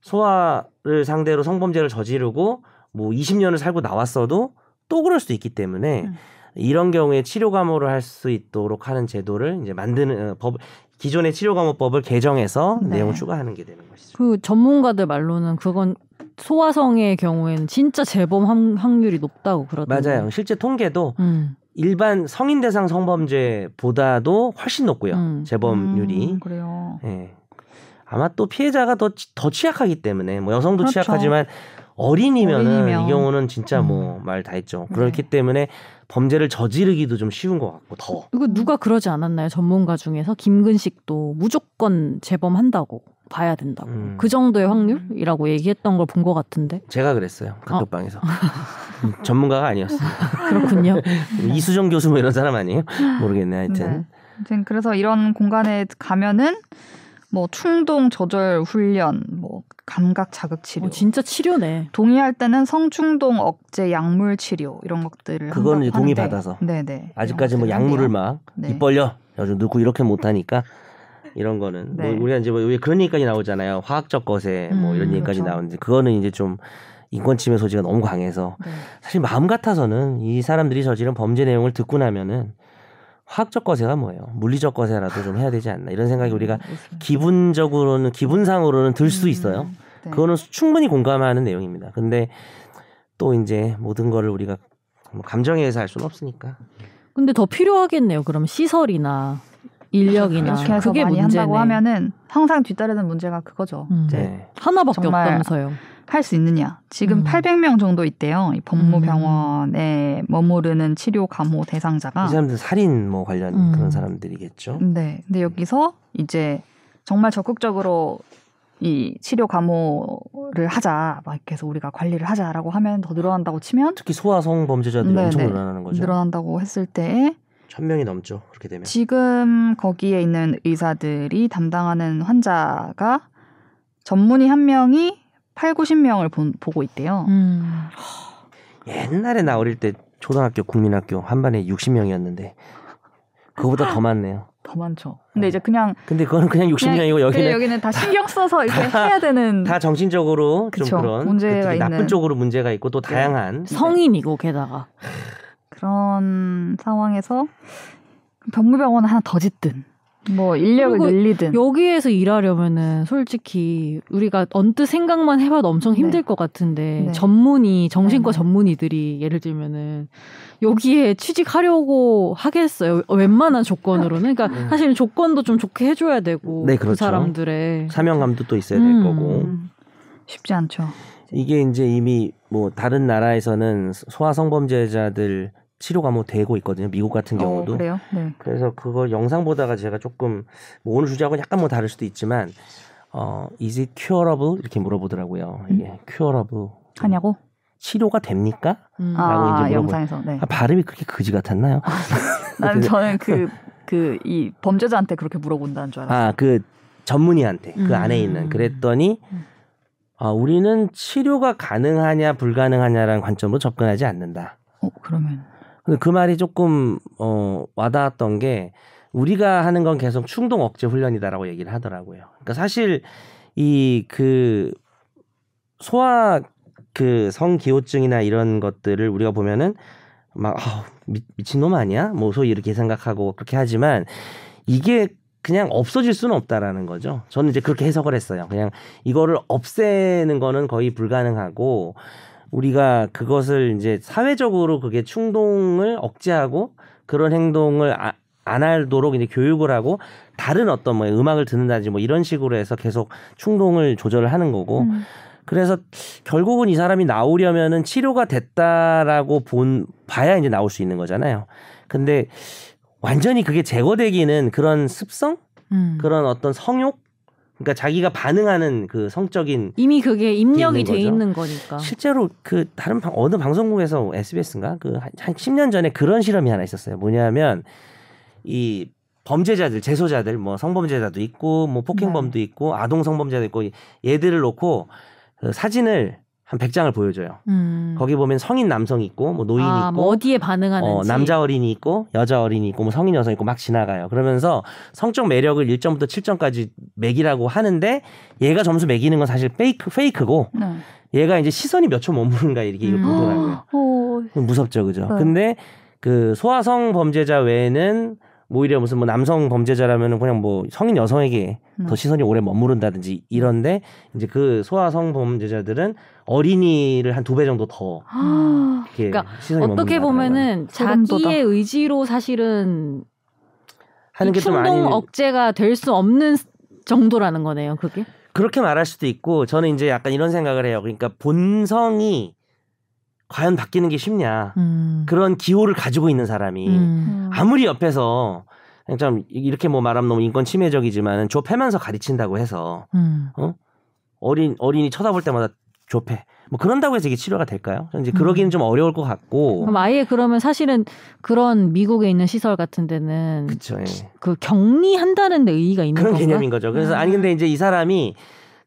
[SPEAKER 3] 소아를 상대로 성범죄를 저지르고 뭐 20년을 살고 나왔어도 또 그럴 수 있기 때문에 음. 이런 경우에 치료 감호를 할 수 있도록 하는 제도를 이제 만드는 어, 법 기존의 치료 감호법을 개정해서 네. 내용을 추가하는 게 되는
[SPEAKER 1] 것이죠. 그 전문가들 말로는 그건 소아성의 경우에는 진짜 재범 확률이 높다고 그러더라 맞아요. 실제 통계도 음. 일반 성인
[SPEAKER 3] 대상 성범죄보다도 훨씬 높고요. 음. 재범률이. 음, 그래요. 예. 아마 또 피해자가 더, 더 취약하기 때문에 뭐 여성도 그렇죠. 취약하지만 어린이면은 어린이면. 이 경우는 진짜 뭐 말다 음. 했죠. 네. 그렇기 네. 때문에 범죄를 저지르기도 좀 쉬운 것 같고 더.
[SPEAKER 1] 이거 누가 그러지 않았나요? 전문가 중에서 김근식도 무조건 재범한다고 봐야 된다고 음. 그 정도의 확률이라고 얘기했던 걸 본 것 같은데.
[SPEAKER 3] 제가 그랬어요 카톡방에서 어. 음, 전문가가 아니었어요
[SPEAKER 2] 그렇군요. 이수정
[SPEAKER 3] 교수 뭐 이런 사람
[SPEAKER 2] 아니에요? 모르겠네 하여튼. 네. 아튼 그래서 이런 공간에 가면은 뭐 충동 조절 훈련, 뭐 감각 자극 치료. 어, 진짜 치료네. 동의할 때는 성충동 억제 약물 치료 이런 것들을 그거는 이제 동의 받아서. 네네.
[SPEAKER 3] 아직까지 뭐 약물을 막입 네. 벌려 요즘 넣고 이렇게 못하니까 이런 거는 뭐 네. 뭐 우리가 이제 뭐 그런 얘기까지 나오잖아요. 화학적 것에 뭐 이런 음, 얘기까지 그렇죠. 나오는데 그거는 이제 좀 인권침해 소지가 너무 강해서 네. 사실 마음 같아서는 이 사람들이 저지른 범죄 내용을 듣고 나면은 화학적 거세가 뭐예요? 물리적 거세라도 좀 해야 되지 않나 이런 생각이 음, 우리가 기분적으로는 기분상으로는 들수 음, 있어요. 네. 그거는 충분히 공감하는 내용입니다. 근데 또 이제 모든 거를 우리가 뭐 감정에 의해서 할 수는 없으니까.
[SPEAKER 1] 근데 더 필요하겠네요. 그럼 시설이나 인력이나 이렇게 해서 그게 많이 문제네. 한다고
[SPEAKER 2] 하면은 항상 뒤따르는 문제가 그거죠. 음. 네. 하나밖에 없다면서요. 할수 있느냐. 지금 음. 800명 정도 있대요. 이 법무병원에 음. 머무르는 치료 감호 대상자가. 이 사람들은
[SPEAKER 3] 살인 뭐 관련 음. 그런 사람들이겠죠.
[SPEAKER 2] 네. 근데 여기서 이제 정말 적극적으로 이 치료 감호를 하자, 막 계속 우리가 관리를 하자라고 하면 더 늘어난다고 치면 특히 소아성 범죄자들이 네네. 엄청 네. 늘어나는 거죠. 늘어난다고 했을 때에
[SPEAKER 3] 천 명이 넘죠. 그렇게 되면
[SPEAKER 2] 지금 거기에 있는 의사들이 담당하는 환자가 전문의 한 명이 8, 90명을 본, 보고 있대요. 음.
[SPEAKER 3] 옛날에 나 어릴 때 초등학교 국민학교 한 반에 60명이었는데 그거보다 더 많네요.
[SPEAKER 2] 더 많죠. 어. 근데 이제 그냥
[SPEAKER 3] 근데 그거는 그냥 60명이고 여기는 그 여기는
[SPEAKER 2] 다 신경 써서 이렇게 해야 되는 다
[SPEAKER 3] 정신적으로 그쵸, 좀 그런 문제가 있는 나쁜 쪽으로 문제가 있고 또 네. 다양한 네.
[SPEAKER 2] 성인이고 게다가 그런 상황에서 병무병원 하나 더 짓든 뭐 인력을 늘리든 여기에서
[SPEAKER 1] 일하려면은 솔직히 우리가 언뜻 생각만 해봐도 엄청 네. 힘들 네. 것 같은데 네. 전문의 정신과 네. 전문의들이 예를 들면은 여기에 취직하려고 하겠어요 웬만한 조건으로는 그러니까 네. 사실 조건도 좀 좋게 해줘야 되고 네, 그렇죠. 그 사람들의
[SPEAKER 3] 사명감도 또 있어야 될 음, 거고 쉽지 않죠 이게 이제 이미 뭐 다른 나라에서는 소아성범죄자들 치료가 뭐 되고 있거든요. 미국 같은 어, 경우도. 어, 그래요? 네. 그래서 그거 영상 보다가 제가 조금 뭐 오늘 주제하고 약간 뭐 다를 수도 있지만 어 is it curable 이렇게 물어보더라고요. 음. 이게 음. curable 하냐고? 치료가 됩니까? 음. 라고 아, 이제 영상에서 네. 아, 발음이 그렇게 그지 같았나요?
[SPEAKER 2] 나 아, 저는 그 그 이 범죄자한테 그렇게 물어본다는 줄 알았어요.
[SPEAKER 3] 아, 그 전문의한테 그 음. 안에 있는 그랬더니 음. 아, 우리는 치료가 가능하냐 불가능하냐라는 관점으로 접근하지 않는다.
[SPEAKER 2] 어, 그러면
[SPEAKER 3] 근데 그 말이 조금 어 와닿았던 게 우리가 하는 건 계속 충동 억제 훈련이다라고 얘기를 하더라고요. 그러니까 사실 이 그 소아 그 성기호증이나 이런 것들을 우리가 보면은 막 어, 미, 미친놈 아니야? 뭐 소위 이렇게 생각하고 그렇게 하지만 이게 그냥 없어질 수는 없다라는 거죠. 저는 이제 그렇게 해석을 했어요. 그냥 이거를 없애는 거는 거의 불가능하고 우리가 그것을 이제 사회적으로 그게 충동을 억제하고 그런 행동을 아, 안 하도록 이제 교육을 하고 다른 어떤 뭐 음악을 듣는다든지 뭐 이런 식으로 해서 계속 충동을 조절을 하는 거고 음. 그래서 결국은 이 사람이 나오려면은 치료가 됐다라고 본 봐야 이제 나올 수 있는 거잖아요. 근데 완전히 그게 제거되기는 그런 습성, 음. 그런 어떤 성욕 그러니까 자기가 반응하는 그 성적인
[SPEAKER 1] 이미 그게 입력이 돼 있는 거니까. 실제로
[SPEAKER 3] 그 다른 방, 어느 방송국에서 SBS인가 그 한 10년 전에 그런 실험이 하나 있었어요. 뭐냐면 이 범죄자들, 재소자들, 뭐 성범죄자도 있고, 뭐 폭행범도 네. 있고, 아동 성범죄도 있고, 얘들을 놓고 그 사진을 한 100장을 보여줘요. 음. 거기 보면 성인 남성이 있고 뭐 노인 아, 있고 뭐
[SPEAKER 1] 어디에 반응하는지 어, 남자
[SPEAKER 3] 어린이 있고 여자 어린이 있고 뭐 성인 여성 있고 막 지나가요. 그러면서 성적 매력을 1점부터 7점까지 매기라고 하는데 얘가 점수 매기는 건 사실 페이크 페이크고 네. 얘가 이제 시선이 몇 초 머무른가 이렇게 음. 보더라고요.
[SPEAKER 1] 어.
[SPEAKER 3] 무섭죠, 그죠? 네. 근데 그 소아성 범죄자 외에는 뭐 오히려 무슨 뭐 남성 범죄자라면은 그냥 뭐 성인 여성에게 음. 더 시선이 오래 머무른다든지 이런데 이제 그 소아성 범죄자들은 어린이를 한 두 배 정도 더
[SPEAKER 1] 아, 그러니까 어떻게 보면은 자기의 의지로 사실은 하는 게좀 아닌 억제가 될 수 없는 정도라는 거네요. 그게
[SPEAKER 3] 그렇게 말할 수도 있고 저는 이제 약간 이런 생각을 해요. 그러니까 본성이 과연 바뀌는 게 쉽냐 음. 그런 기호를 가지고 있는 사람이 음. 아무리 옆에서 좀 이렇게 뭐 말하면 너무 인권 침해적이지만 좁패면서 가르친다고 해서 음. 어? 어린 어린이 쳐다볼 때마다 조폐 뭐 그런다고 해서 이게 치료가 될까요? 이제 그러기는 음. 좀 어려울 것 같고. 그럼
[SPEAKER 1] 아예 그러면 사실은 그런 미국에 있는 시설 같은 데는 그쵸, 예. 그 격리한다는 데 의의가 있는 그런 건가? 개념인 거죠. 그래서 음. 아니
[SPEAKER 3] 근데 이제 이 사람이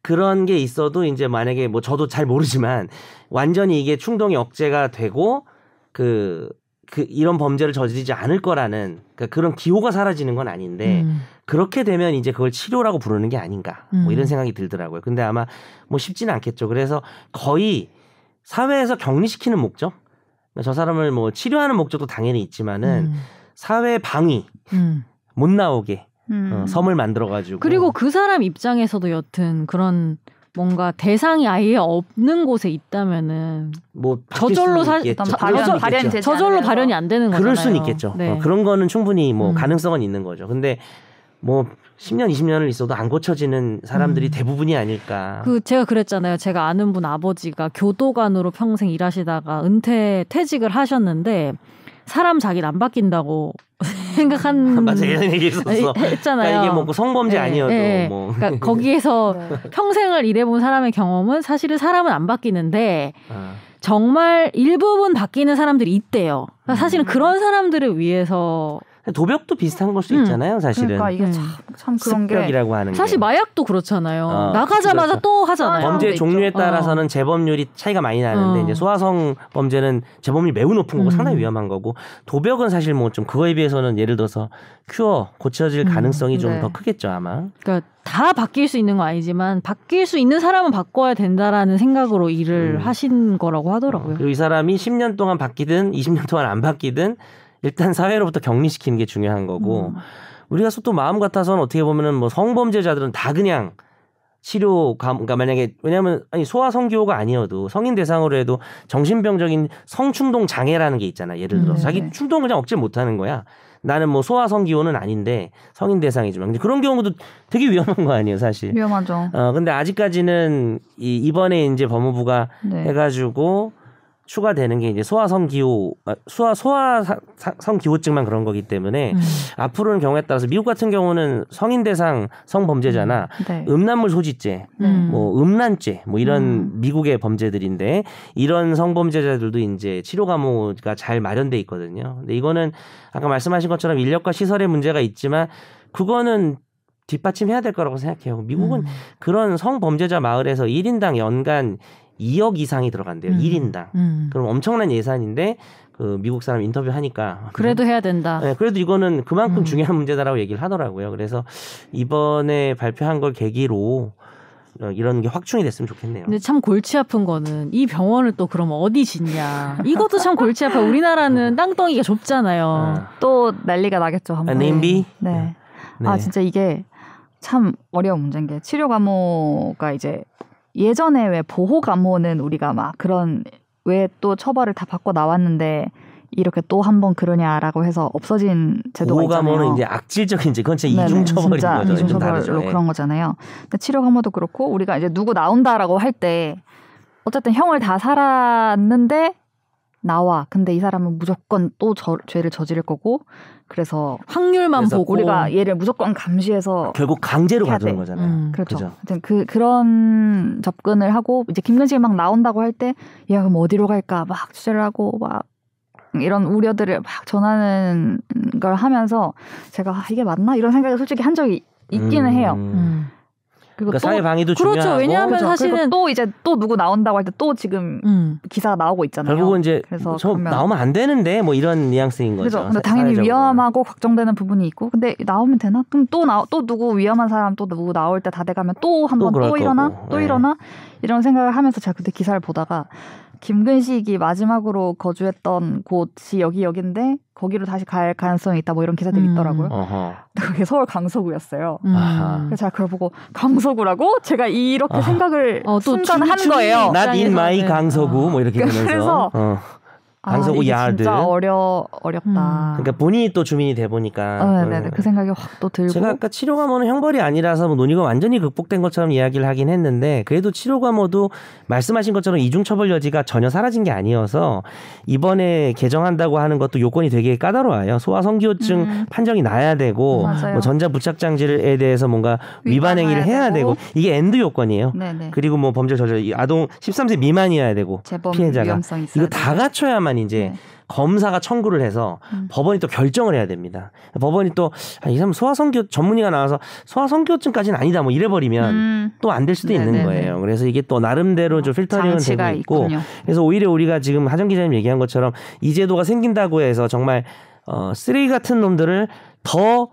[SPEAKER 3] 그런 게 있어도 이제 만약에 뭐 저도 잘 모르지만 완전히 이게 충동이 억제가 되고 그, 그 이런 범죄를 저지르지 않을 거라는 그러니까 그런 기호가 사라지는 건 아닌데 음. 그렇게 되면 이제 그걸 치료라고 부르는 게 아닌가 뭐 이런 음. 생각이 들더라고요. 근데 아마 뭐 쉽지는 않겠죠. 그래서 거의 사회에서 격리시키는 목적, 그러니까 저 사람을 뭐 치료하는 목적도 당연히 있지만은 음. 사회 방위 음. 못 나오게 어,
[SPEAKER 1] 음. 어, 섬을
[SPEAKER 3] 만들어가지고 그리고
[SPEAKER 1] 그 사람 입장에서도 여튼 그런 뭔가 대상이 아예 없는 곳에 있다면은
[SPEAKER 3] 뭐 저절로 사 발현, 발현 저절로
[SPEAKER 1] 발현이 안 되는 거잖아요. 그럴 수는 있겠죠. 어, 네. 어, 그런
[SPEAKER 3] 거는 충분히 뭐 음. 가능성은 있는 거죠. 근데 뭐 10년, 20년을 있어도 안 고쳐지는 사람들이 음. 대부분이 아닐까. 그
[SPEAKER 1] 제가 그랬잖아요. 제가 아는 분 아버지가 교도관으로 평생 일하시다가 은퇴 퇴직을 하셨는데 사람 자기는 안 바뀐다고 생각한 맞아 음. 이런 얘기 있었어 예, 했잖아요. 그러니까 이게 뭐 그 성범죄 네, 아니어도 네, 뭐 그러니까 거기에서 네. 평생을 일해본 사람의 경험은 사실은 사람은 안 바뀌는데 아. 정말 일부분 바뀌는 사람들이 있대요. 그러니까 사실은 음. 그런 사람들을 위해서
[SPEAKER 3] 도벽도 비슷한 걸수 음. 있잖아요, 음. 사실은. 그러니까 이게
[SPEAKER 1] 참, 음. 참 그런 게격이라고 하는 사실 마약도 그렇잖아요. 어, 나가자마자 그렇죠. 또 하잖아요. 아, 범죄 네, 종류에 있죠. 그렇죠. 어.
[SPEAKER 3] 따라서는 재범률이 차이가 많이 나는데 어. 이제 소아성 범죄는 재범률이 매우 높은 거고 음. 상당히 위험한 거고 도벽은 사실 뭐 좀 그거에 비해서는 예를 들어서 큐어 고쳐질 음. 가능성이 좀더 네. 크겠죠 아마.
[SPEAKER 1] 그러니까 다 바뀔 수 있는 건 아니지만 바뀔 수 있는 사람은 바꿔야 된다라는 생각으로 일을 음. 하신 거라고 하더라고요.
[SPEAKER 3] 그리고 이 사람이 10년 동안 바뀌든 20년 동안 안 바뀌든 일단 사회로부터 격리시키는 게 중요한 거고 음. 우리가 또 마음 같아서는 어떻게 보면은 뭐 성범죄자들은 다 그냥 치료 감 그러니까 만약에 왜냐하면 아니 소아성기호가 아니어도 성인 대상으로 해도 정신병적인 성충동 장애라는 게 있잖아 예를 들어 서 음. 자기 네. 충동 을 그냥 억제 못하는 거야 나는 뭐 소아성기호는 아닌데 성인 대상이지만 근데 그런 경우도 되게 위험한 거 아니에요 사실 위험하죠 어 근데 아직까지는 이 이번에 이제 법무부가 네. 해가지고 추가되는 게 이제 소아성기호 소아 아, 소아성기호증만 그런 거기 때문에 음. 앞으로는 경우에 따라서 미국 같은 경우는 성인 대상 성범죄자나 음. 네. 음란물 소지죄, 음. 뭐 음란죄 뭐 이런 음. 미국의 범죄들인데 이런 성범죄자들도 이제 치료 감호가 잘 마련돼 있거든요. 근데 이거는 아까 말씀하신 것처럼 인력과 시설의 문제가 있지만 그거는 뒷받침해야 될 거라고 생각해요. 미국은 음. 그런 성범죄자 마을에서 1인당 연간 2억 이상이 들어간대요. 음. 1인당. 음. 그럼 엄청난 예산인데 그 미국 사람 인터뷰 하니까
[SPEAKER 1] 그래도 해야 된다.
[SPEAKER 3] 네, 그래도 이거는 그만큼 음. 중요한 문제다라고 얘기를 하더라고요. 그래서 이번에 발표한 걸 계기로 어, 이런 게 확충이 됐으면 좋겠네요. 근데
[SPEAKER 1] 참 골치 아픈 거는 이 병원을 또 그럼 어디 짓냐. 이것도
[SPEAKER 2] 참 골치 아파. 우리나라는 땅덩이가 좁잖아요. 아. 또 난리가 나겠죠. 한번. 아, 네. 네. 네. 아 진짜 이게 참 어려운 문제인 게 치료 과목가 이제 예전에 왜 보호 감호는 우리가 막 그런 왜 또 처벌을 다 받고 나왔는데 이렇게 또 한번 그러냐라고 해서 없어진 제도가 있잖아요. 보호감호는 이제
[SPEAKER 3] 악질적인 이제 그건 진짜 이중 처벌인 거죠. 이중 처벌로 예. 그런
[SPEAKER 2] 거잖아요. 근데 치료 감호도 그렇고 우리가 이제 누구 나온다라고 할 때 어쨌든 형을 다 살았는데 나와. 근데 이 사람은 무조건 또 저, 죄를 저지를 거고 그래서 확률만 그래서 보고 우리가 얘를 무조건 감시해서
[SPEAKER 3] 결국 강제로 가져오는 거잖아요.
[SPEAKER 2] 음. 그렇죠. 그죠? 하여튼 그 그런 접근을 하고 이제 김근식이 막 나온다고 할 때야 그럼 어디로 갈까 막 취재를 하고 막 이런 우려들을 막 전하는 걸 하면서 제가 아, 이게 맞나 이런 생각을 솔직히 한 적이 있기는 음. 해요. 음. 그러니까 또, 사회 방위도 그렇죠. 중요하고 왜냐하면 그렇죠. 사실은 또 이제 또 누구 나온다고 할 때 또 지금 음. 기사가 나오고 있잖아요. 결국은
[SPEAKER 3] 이제 그래서 저 그러면... 나오면 안 되는데 뭐 이런 뉘앙스인 거죠. 그렇죠. 근데 당연히 사회적으로.
[SPEAKER 2] 위험하고 걱정되는 부분이 있고 근데 나오면 되나? 그럼 또나또 누구 위험한 사람 또 누구 나올 때 다 돼가면 또 한번 또, 또 일어나 거고. 또 네. 일어나 이런 생각을 하면서 제가 그때 기사를 보다가 김근식이 마지막으로 거주했던 곳이 여기 여긴데 거기로 다시 갈 가능성이 있다 뭐 이런 기사들이 음. 있더라고요. 어허. 그게 서울 강서구였어요. 음. 그래서 제가 그걸 보고 강서구라고 제가 이렇게 아. 생각을 어, 순간 한 거예요. 나 in my 네.
[SPEAKER 3] 강서구 뭐 이렇게 그래서 어. 아, 강서구 아, 야드. 진짜
[SPEAKER 2] 어려 어렵다. 음.
[SPEAKER 3] 그러니까 본인이 또 주민이 돼 보니까. 어, 네네 네, 네. 그
[SPEAKER 2] 생각이 확 또 들고. 제가 아까
[SPEAKER 3] 치료 감호는 형벌이 아니라서 뭐 논의가 완전히 극복된 것처럼 이야기를 하긴 했는데 그래도 치료 감호도 말씀하신 것처럼 이중 처벌 여지가 전혀 사라진 게 아니어서 이번에 개정한다고 하는 것도 요건이 되게 까다로워요. 소아 성기호증 음. 판정이 나야 되고 뭐 전자 부착 장치에 대해서 뭔가 위반 행위를 해야 되고. 되고. 이게 엔드 요건이에요. 네네. 네. 그리고 뭐 범죄 저질 아동 13세 미만이어야 되고 피해자가 이거 다 갖춰야만 해야만 이제 네. 검사가 청구를 해서 음. 법원이 또 결정을 해야 됩니다. 법원이 또, 아, 이 사람 소아성교 전문의가 나와서 소아성교증까지는 아니다 뭐 이래버리면 음. 또안 될 수도 네네. 있는 네, 거예요. 네. 그래서 이게 또 나름대로 좀 필터링은 되고 있고 있군요. 그래서 오히려 우리가 지금 하정 기자님 얘기한 것처럼 이 제도가 생긴다고 해서 정말 어, 쓰레기 같은 놈들을 더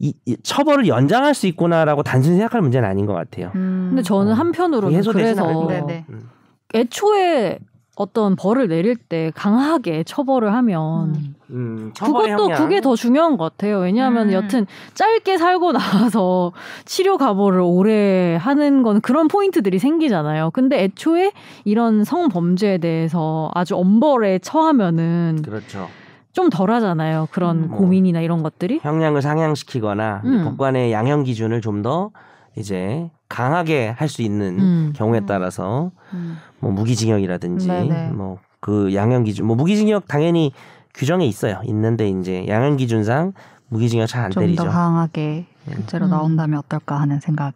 [SPEAKER 3] 이, 이, 처벌을 연장할 수 있구나라고 단순히 생각할 문제는 아닌 것 같아요.
[SPEAKER 1] 음. 근데 저는 어. 한편으로는 그래서 네네. 네. 음. 애초에 어떤 벌을 내릴 때 강하게 처벌을 하면 음, 음 그것도 그게 더 중요한 것 같아요. 왜냐하면 음. 여튼 짧게 살고 나와서 치료 가보를 오래 하는 건 그런 포인트들이 생기잖아요. 근데 애초에 이런 성범죄에 대해서 아주 엄벌에 처하면은 그렇죠. 좀 덜하잖아요. 그런 음. 고민이나
[SPEAKER 3] 이런 것들이 형량을 상향시키거나 음. 법관의 양형 기준을 좀 더 이제 강하게 할 수 있는 음. 경우에 음. 따라서 음. 뭐 무기징역이라든지 네, 네. 뭐그 양형 기준 뭐 무기징역 당연히 규정에 있어요. 있는데 이제 양형 기준상 무기징역 잘 안 때리죠. 좀 더
[SPEAKER 2] 강하게 네. 실제로 음. 나온다면 어떨까 하는 생각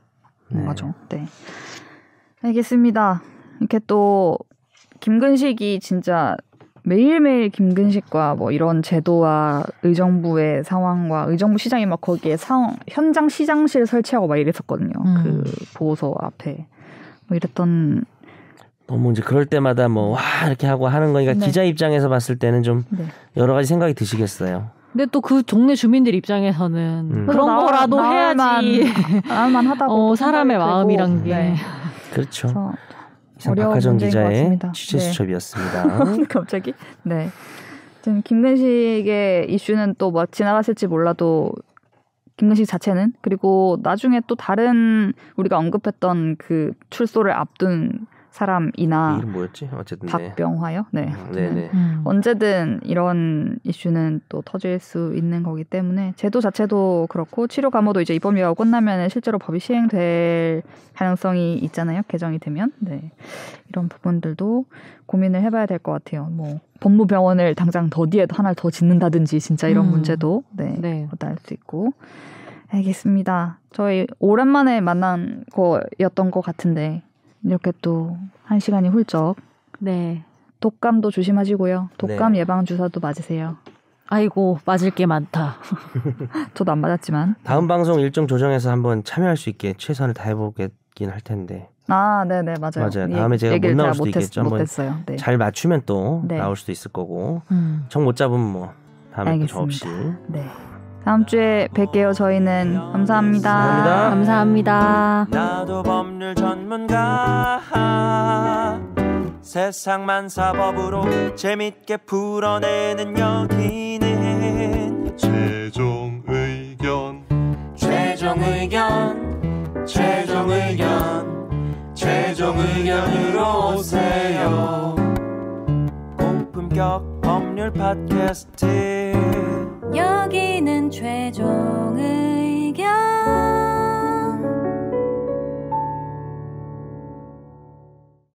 [SPEAKER 2] 네. 거죠. 네. 알겠습니다. 이렇게 또 김근식이 진짜 매일매일 김근식과 뭐 이런 제도와 의정부의 상황과 의정부 시장이 막 거기에 상 현장 시장실 설치하고 막 이랬었거든요. 음. 그 보호소 앞에 뭐 이랬던
[SPEAKER 3] 너무 이제 그럴 때마다 뭐 와 이렇게 하고 하는 거니까 네. 기자 입장에서 봤을 때는 좀 네. 여러 가지 생각이 드시겠어요.
[SPEAKER 2] 근데 또 그 동네
[SPEAKER 1] 주민들 입장에서는 음.
[SPEAKER 2] 그런 나 거라도 나 해야지 나만
[SPEAKER 1] 하다고 어, 사람의 마음이란
[SPEAKER 2] 게 네. 그렇죠. 이상 박하정 기자의 취재 네. 수첩이었습니다. 네. 갑자기? 네. 지금 김근식의 이슈는 또 뭐 지나갔을지 몰라도 김근식 자체는 그리고 나중에 또 다른 우리가 언급했던 그 출소를 앞둔 사람이나 이름
[SPEAKER 3] 뭐였지? 어쨌든 박병화요. 네. 네, 음, 네. 네
[SPEAKER 2] 음. 언제든 이런 이슈는 또 터질 수 있는 거기 때문에 제도 자체도 그렇고 치료 감호도 이제 입법유예가 끝나면 실제로 법이 시행될 가능성이 있잖아요. 개정이 되면 네. 이런 부분들도 고민을 해봐야 될 것 같아요. 뭐 법무병원을 당장 더디에 하나 더 짓는다든지 진짜 이런 음. 문제도 네, 네. 얻을 수 있고. 알겠습니다. 저희 오랜만에 만난 거였던 것 같은데 이렇게 또 한 시간이 훌쩍. 네. 독감도 조심하시고요. 독감 네. 예방 주사도 맞으세요. 아이고 맞을 게 많다. 저도 안 맞았지만
[SPEAKER 3] 다음 방송 일정 조정해서 한번 참여할 수 있게 최선을 다해보겠긴 할 텐데.
[SPEAKER 2] 아, 네, 네, 맞아요. 맞아요. 예, 다음에 예, 제가 못 나올 수도 있겠죠. 한번 네. 잘
[SPEAKER 3] 맞추면 또 네. 나올 수도 있을 거고. 음. 정못 잡으면 뭐 다음에 또 저없이. 네.
[SPEAKER 2] 다음 주에 뵐게요. 저희는 감사합니다. 감사합니다. 감사합니다. 나도
[SPEAKER 3] 법률 전문가 세상만 사법으로 재밌게 풀어내는 여기는 최종 의견 최종 의견 최종 의견 최종 의견으로 오세요. 고품격 법률 팟캐스트
[SPEAKER 1] 여기는 최종의